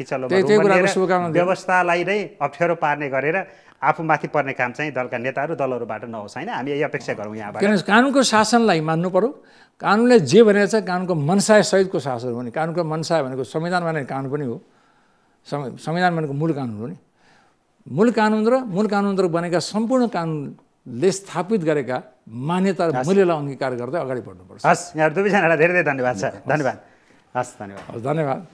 शुभकामना व्यवस्थालाई नै अप्ठ्यारो पार्ने गरेर आफूमाथि पर्ने काम चाहिँ दलका नेताहरू दलहरूबाट नहोस् होइन हामी यही अपेक्षा गरौँ यहाँबाट किनभने कानुनको शासनलाई मान्नु पऱ्यो कानुनले जे भनेको छ कानुनको मनसाय सहितको शासन हो नि कानुनको मनसाय भनेको संविधान भनेको कानुन पनि हो संविधान भनेको मूल कानुन हो नि मूल कानुन र मूल कानुनद्वारा बनेका सम्पूर्ण कानुनले स्थापित गरेका मान्यता मूल्यलाई अङ्गीकार गर्दै अगाडि बढ्नुपर्छ हस् यहाँ दुवैजनालाई धेरै धेरै धन्यवाद छ धन्यवाद हस् धन्यवाद हस् धन्यवाद